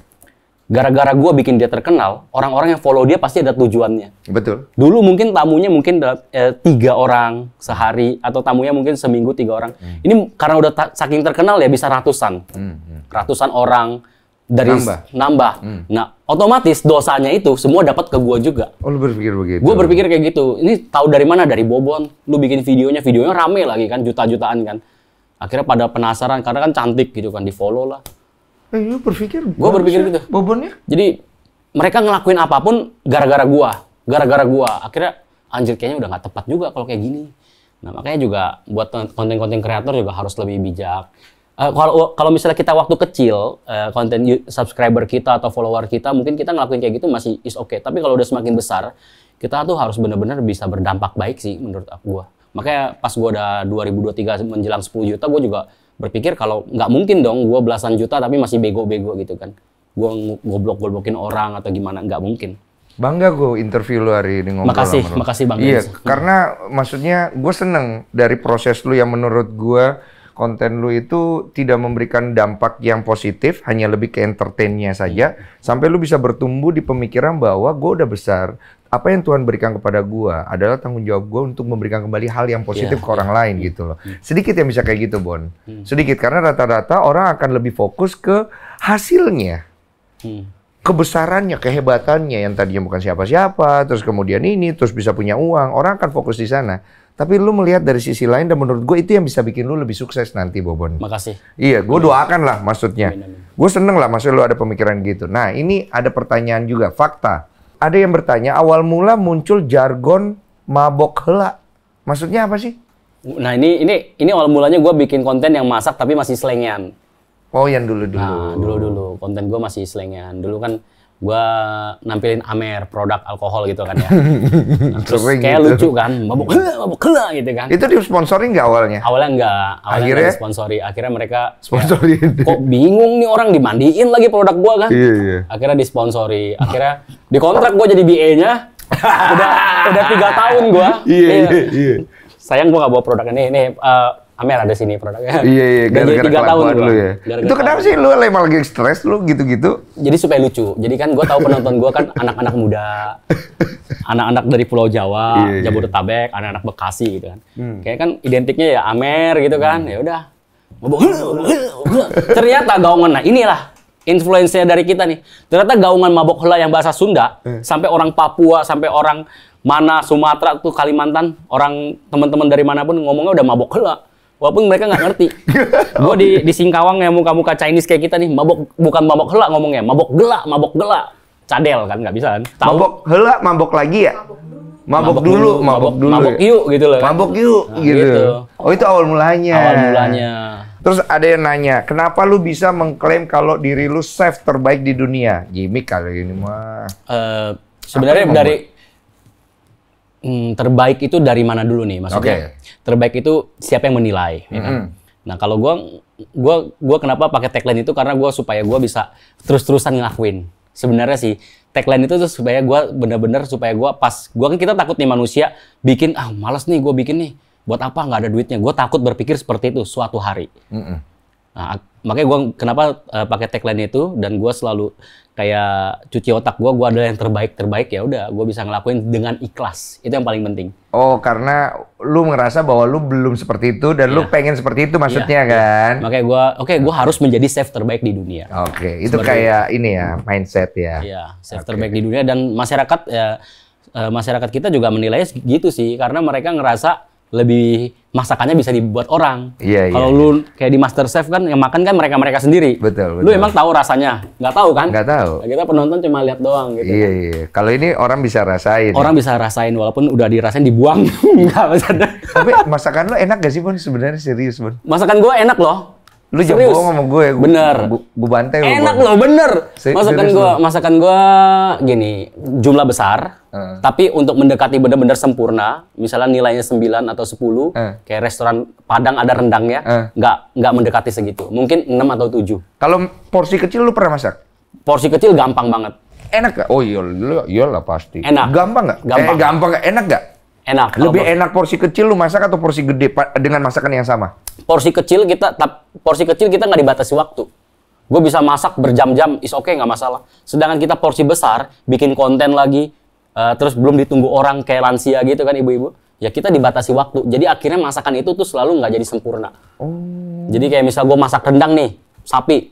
S1: gara-gara gue bikin dia terkenal, orang-orang yang follow dia pasti ada tujuannya. Betul. Dulu mungkin tamunya mungkin eh, tiga orang sehari atau tamunya mungkin seminggu tiga orang. Hmm. Ini karena udah ta- saking terkenal ya bisa ratusan, Hmm. hmm. ratusan orang dari nambah. nambah. Hmm. Nah, otomatis dosanya itu semua dapat ke gue juga.
S2: Oh, lu berpikir begitu. Gue berpikir
S1: kayak gitu. Ini tahu dari mana? Dari Bobon. Lu bikin videonya, videonya rame lagi kan, juta-jutaan kan. Akhirnya pada penasaran karena kan cantik gitu kan, di-follow lah. Eh, lu berpikir? Gue berpikir ya, gitu. Bobonnya? Jadi mereka ngelakuin apapun gara-gara gua, gara-gara gua. Akhirnya anjir kayaknya udah nggak tepat juga kalau kayak gini. Nah makanya juga buat konten-konten kreator juga harus lebih bijak. Eh, kalau uh, kalau misalnya kita waktu kecil uh, konten subscriber kita atau follower kita mungkin kita ngelakuin kayak gitu masih is okay. Tapi kalau udah semakin besar kita tuh harus benar-benar bisa berdampak baik sih menurut aku gua. Makanya pas gua udah 2023 menjelang 10 juta gua juga berpikir kalau nggak mungkin dong gue belasan juta tapi masih bego-bego gitu kan gue goblok-goblokin orang atau gimana nggak mungkin
S2: bangga gue interview lu hari ini ngobrol makasih sama lu. makasih bang iya hmm. karena maksudnya gue seneng dari proses lu yang menurut gue konten lu itu tidak memberikan dampak yang positif hanya lebih ke entertainnya saja hmm. sampai lu bisa bertumbuh di pemikiran bahwa gue udah besar apa yang Tuhan berikan kepada gue adalah tanggung jawab gue untuk memberikan kembali hal yang positif yeah, ke orang ya. lain gitu loh. Hmm. Sedikit yang bisa kayak gitu Bon. Hmm. Sedikit karena rata-rata orang akan lebih fokus ke hasilnya. Hmm. Kebesarannya, kehebatannya yang tadinya bukan siapa-siapa, terus kemudian ini, terus bisa punya uang, orang akan fokus di sana. Tapi lu melihat dari sisi lain dan menurut gue itu yang bisa bikin lu lebih sukses nanti Bobon. Makasih. Iya, gue hmm. doakan lah maksudnya. Gue seneng lah maksudnya lu ada pemikiran gitu. Nah ini ada pertanyaan juga, fakta ada yang bertanya awal mula muncul jargon mabok hela. Maksudnya apa sih?
S1: Nah ini ini ini awal mulanya gue bikin konten yang masak tapi masih selengean. Oh yang dulu dulu. Nah, dulu dulu konten gue masih selengean. Dulu kan gue nampilin Amer produk alkohol gitu kan ya. <laughs> terus Sering kayak gitu. lucu kan, mabuk kena, mabuk kena gitu kan. Itu disponsori nggak awalnya? Awalnya nggak, awalnya akhirnya? sponsori. Akhirnya mereka sponsori. Ya, kok bingung nih orang dimandiin lagi produk gue kan? Iya, iya. Akhirnya disponsori. Akhirnya dikontrak gue jadi BA-nya. udah udah tiga tahun gue. <laughs> Iya, iya, iya, iya. Sayang gue nggak bawa produk ini. Ini uh, Amer ada sini produknya. Iya iya. iya. Gara-gara tiga tahun dulu ya. Gara-gara itu kenapa sih lu lemah lagi stres lu gitu-gitu? Jadi supaya lucu. Jadi kan gue tahu penonton gue kan anak-anak muda, anak-anak dari Pulau Jawa, iya, iya, iya. Jabodetabek, anak-anak Bekasi gitu kan. Hmm. Kayak kan identiknya ya Amer gitu kan. Hmm. Ya udah. Ternyata gaungan. Nah inilah influence dari kita nih. Ternyata gaungan mabok hela yang bahasa Sunda hmm. sampai orang Papua, sampai orang mana Sumatera tuh Kalimantan, orang teman-teman dari manapun ngomongnya udah mabok hela Walaupun mereka nggak ngerti. <laughs> gue oh, di, iya. di Singkawang ya muka-muka Chinese kayak kita nih, mabok bukan mabok helak ngomongnya, mabok gelak, mabok gelak. Cadel kan nggak bisa kan. Tau. Mabok helak, mabok lagi ya? Mabok, mabok dulu, dulu, mabok, dulu. Mabok ya?
S2: yuk gitu loh. Kan. Mabok yuk nah, gitu. gitu. Oh itu awal mulanya. Awal mulanya. Terus ada yang nanya, kenapa lu bisa mengklaim kalau diri lu chef terbaik di
S1: dunia? Gimik kali ini mah. Uh, sebenarnya dari hmm, terbaik itu dari mana dulu nih maksudnya? Okay terbaik itu siapa yang menilai. Mm -hmm. ya kan? Nah kalau gue gue gue kenapa pakai tagline itu karena gue supaya gue bisa terus-terusan ngelakuin. Sebenarnya sih tagline itu tuh supaya gue bener-bener supaya gue pas gue kan kita takut nih manusia bikin ah males nih gue bikin nih buat apa nggak ada duitnya gue takut berpikir seperti itu suatu hari. Mm -hmm. Nah, makanya gue kenapa uh, pakai tagline itu dan gue selalu kayak cuci otak gue gue adalah yang terbaik terbaik ya udah gue bisa ngelakuin dengan ikhlas itu yang paling penting
S2: oh karena lu ngerasa bahwa lu belum seperti itu dan yeah. lu iya. pengen seperti itu maksudnya yeah, iya.
S1: kan yeah. makanya gue oke okay, gue harus menjadi chef terbaik di dunia oke okay. itu seperti kayak itu. ini ya
S2: mindset ya Iya,
S1: chef okay. terbaik di dunia dan masyarakat ya eh, masyarakat kita juga menilai gitu sih karena mereka ngerasa lebih masakannya bisa dibuat orang. Iya, yeah, Kalau yeah, lu yeah. kayak di Master Chef kan yang makan kan mereka-mereka sendiri. Betul, betul. Lu emang tahu rasanya? Gak tahu kan? Gak tahu. Nah, kita penonton cuma lihat doang gitu. Iya, kan? iya. Kalau ini orang bisa rasain. Ya. Orang ya? bisa rasain walaupun udah dirasain dibuang.
S2: Enggak <laughs> maksudnya. Tapi masakan lu enak gak sih, pun Sebenarnya serius, Bun. Masakan
S1: gua enak loh.
S2: Lu jangan bohong sama gue. Gua, bener.
S1: Gue bantai lu. Enak lo bener. Si, masakan gue, masakan gue gini, jumlah besar. Uh. Tapi untuk mendekati bener-bener sempurna, misalnya nilainya 9 atau 10, uh. kayak restoran Padang ada rendangnya, uh. nggak nggak mendekati segitu. Mungkin 6 atau 7. Kalau porsi kecil lu pernah masak? Porsi kecil gampang banget. Enak gak? Oh iya, iya lah pasti. Enak. Gampang gak? Gampang. Eh, gampang gak?
S2: Enak gak? Enak. Lebih porsi. enak porsi kecil lu masak atau porsi gede dengan masakan yang sama?
S1: Porsi kecil kita, tap, porsi kecil kita nggak dibatasi waktu. Gue bisa masak berjam-jam, is oke okay, nggak masalah. Sedangkan kita porsi besar, bikin konten lagi, uh, terus belum ditunggu orang kayak lansia gitu kan ibu-ibu. Ya kita dibatasi waktu. Jadi akhirnya masakan itu tuh selalu nggak jadi sempurna. Oh. Jadi kayak misal gue masak rendang nih, sapi,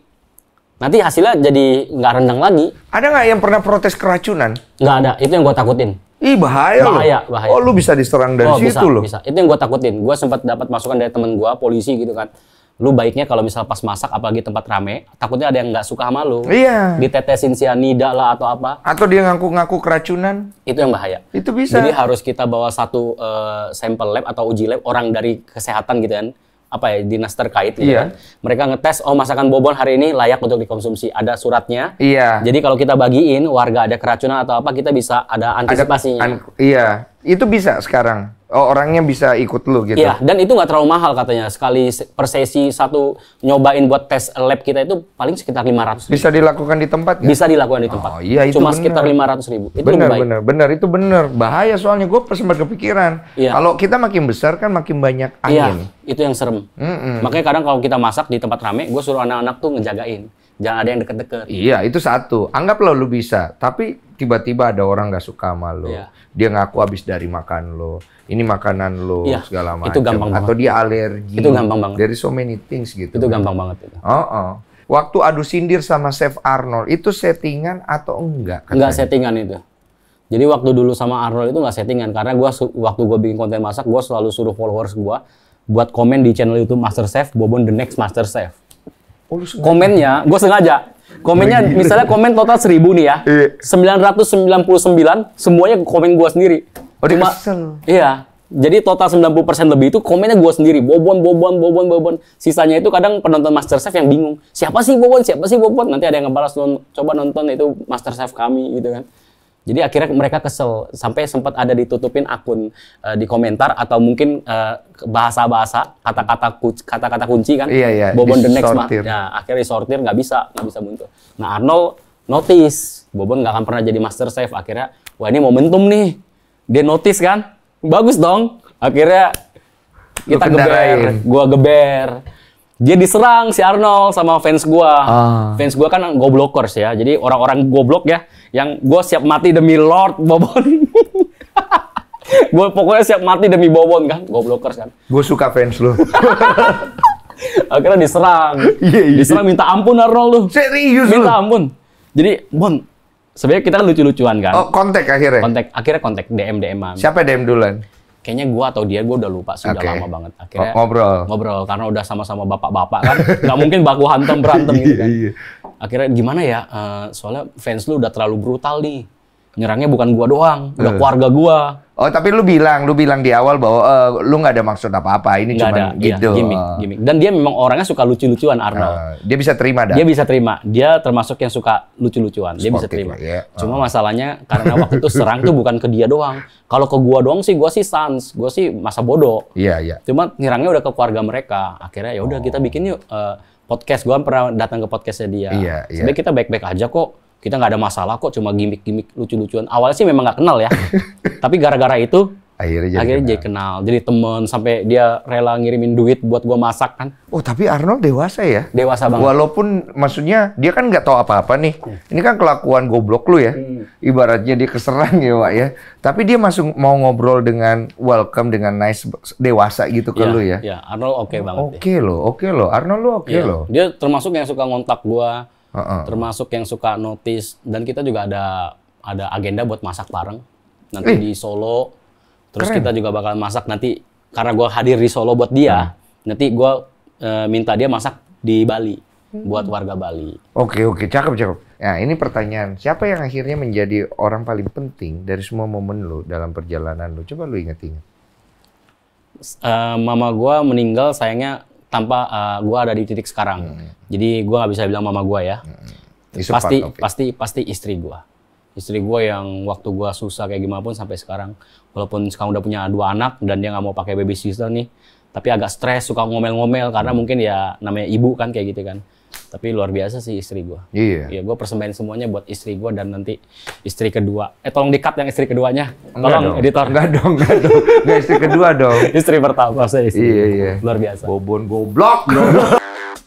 S1: nanti hasilnya jadi nggak rendang lagi. Ada nggak yang pernah protes keracunan? Nggak ada, itu yang gue takutin. Ih bahaya, bahaya loh.
S2: Bahaya. Oh lu bisa diserang dari oh, situ bisa, Bisa. Itu
S1: yang gue takutin. Gue sempat dapat masukan dari temen gue polisi gitu kan. Lu baiknya kalau misal pas masak apalagi tempat rame, takutnya ada yang nggak suka sama lu. Iya. Ditetesin sianida lah atau apa. Atau dia ngaku-ngaku keracunan. Itu yang bahaya. Itu bisa. Jadi harus kita bawa satu uh, sampel lab atau uji lab orang dari kesehatan gitu kan. Ya apa ya dinas terkait gitu yeah. kan. Mereka ngetes oh masakan Bobon hari ini layak untuk dikonsumsi. Ada suratnya. Iya. Yeah. Jadi kalau kita bagiin warga ada keracunan atau apa kita bisa ada antisipasinya. Ada, an
S2: iya itu bisa sekarang oh, orangnya bisa ikut lu gitu. ya dan
S1: itu nggak terlalu mahal katanya. Sekali per sesi satu nyobain buat tes lab kita itu paling sekitar 500 ribu.
S2: Bisa dilakukan di tempat gak? Ya? Bisa dilakukan di tempat. Oh iya itu Cuma bener. sekitar 500 ribu. Itu bener, baik. Bener, bener. Itu bener. Bahaya soalnya gue
S1: sempat kepikiran.
S2: Iya. Kalau kita makin besar kan makin banyak iya, angin.
S1: Iya, itu yang serem. Mm -mm. Makanya kadang kalau kita masak di tempat rame, gue suruh anak-anak tuh ngejagain. Jangan ada yang deket-deket.
S2: Iya, itu satu. Anggaplah lu bisa. Tapi tiba-tiba ada orang nggak suka sama lo, yeah. dia ngaku habis dari makan lo, ini makanan lo yeah. segala macam, atau banget. dia alergi, itu gampang banget. Dari so
S1: many things gitu. Itu gampang banget. Itu. Oh, oh. Waktu adu sindir sama Chef Arnold itu settingan atau enggak? Katanya? Enggak settingan itu. Jadi waktu dulu sama Arnold itu nggak settingan karena gua waktu gue bikin konten masak gue selalu suruh followers gue buat komen di channel YouTube Master Chef Bobon the next Master Chef.
S2: Oh, Komennya gue sengaja Komennya misalnya komen
S1: total seribu nih ya. sembilan sembilan ratus puluh sembilan semuanya komen gua sendiri. Oh, Cuma, Iya. Jadi total sembilan puluh persen lebih itu komennya gua sendiri. Bobon, bobon, bobon, bobon. Sisanya itu kadang penonton Masterchef yang bingung. Siapa sih bobon? Siapa sih bobon? Nanti ada yang ngebalas, coba nonton itu Masterchef kami gitu kan. Jadi akhirnya mereka kesel sampai sempat ada ditutupin akun uh, di komentar atau mungkin eh, bahasa-bahasa uh, kata-kata kata-kata kunci kan. Iya iya. Bobon the next mah. Ya akhirnya disortir nggak bisa nggak bisa muncul. Nah Arnold notice Bobon nggak akan pernah jadi master chef akhirnya wah ini momentum nih dia notice kan bagus dong akhirnya kita geber gua geber dia diserang si Arnold sama fans gua. Ah. Fans gua kan goblokers ya. Jadi orang-orang goblok ya yang gue siap mati demi Lord Bobon. <laughs> gue pokoknya siap mati demi Bobon kan, goblokers kan.
S2: Gue suka fans lu.
S1: <laughs> Akhirnya diserang. Yeah, yeah. Diserang minta ampun Arnold lu. Serius minta ampun. Jadi, Bon, sebenarnya kita lucu-lucuan kan. Oh, kontak akhirnya. Kontak, akhirnya kontak DM DM Siapa DM duluan? kayaknya gue atau dia gue udah lupa sudah okay. lama banget akhirnya ngobrol ngobrol karena udah sama-sama bapak-bapak kan <laughs> nggak mungkin baku hantem berantem <laughs> gitu iya, kan iya. akhirnya gimana ya uh, soalnya fans lu udah terlalu brutal nih nyerangnya bukan gua doang, udah hmm. keluarga gua. Oh, tapi lu bilang, lu bilang di awal bahwa uh, lu nggak ada maksud apa-apa, ini cuma iya, gitu. Iya, gimmick, eh. gimmick. Dan dia memang orangnya suka lucu-lucuan Arnold. Uh, dia bisa terima dah. Dia bisa terima. Dia termasuk yang suka lucu-lucuan. Dia bisa terima. Yeah. Uh. Cuma masalahnya karena waktu itu serang tuh bukan ke dia doang. Kalau ke gua doang sih gua sih sans, gua sih masa bodoh. Iya, yeah, iya. Yeah. Cuma nyerangnya udah ke keluarga mereka. Akhirnya ya udah oh. kita bikin yuk uh, podcast gua pernah datang ke podcastnya dia. Iya, yeah, iya. Yeah. kita baik-baik aja kok kita nggak ada masalah kok cuma gimmick-gimmick lucu-lucuan awalnya sih memang nggak kenal ya <laughs> tapi gara-gara itu
S2: akhirnya jadi akhirnya kenal.
S1: jadi kenal jadi temen sampai dia rela ngirimin duit buat gua masak kan
S2: oh tapi Arnold dewasa ya dewasa banget
S1: walaupun
S2: maksudnya dia kan nggak tahu apa-apa nih hmm. ini kan kelakuan goblok lu ya hmm. ibaratnya dia keserang ya Wak ya tapi dia masuk mau ngobrol dengan welcome dengan nice dewasa gitu ke ya, lu ya
S1: ya Arnold oke okay banget oke
S2: okay lo oke okay lo Arnold lu oke okay ya. lo
S1: dia termasuk yang suka ngontak gua uh -uh. termasuk yang suka notice dan kita juga ada ada agenda buat masak bareng nanti eh. di Solo terus Keren. kita juga bakal masak nanti karena gue hadir di Solo buat dia hmm. nanti gue uh, minta dia masak di Bali hmm. buat warga Bali
S2: oke oke cakep cakep Nah, ini pertanyaan, siapa yang akhirnya menjadi orang paling penting dari semua momen lo dalam perjalanan lo
S1: Coba lo inget-inget. Uh, eh, mama gue meninggal sayangnya tanpa uh, eh, gue ada di titik sekarang. Hmm. Jadi gue nggak bisa bilang mama gue ya. Hmm. Pasti part, pasti pasti istri gue. Istri gue yang waktu gue susah kayak gimana pun sampai sekarang, walaupun sekarang udah punya dua anak dan dia nggak mau pakai baby sister nih, tapi agak stres, suka ngomel-ngomel karena hmm. mungkin ya namanya ibu kan kayak gitu kan tapi luar biasa sih istri gue iya yeah. iya gue persembahin semuanya buat istri gue dan nanti istri kedua eh tolong di cut yang istri keduanya tolong enggak editor enggak dong enggak dong enggak istri kedua dong <laughs> istri pertama saya istri iya, iya. luar biasa bobon goblok
S2: <laughs>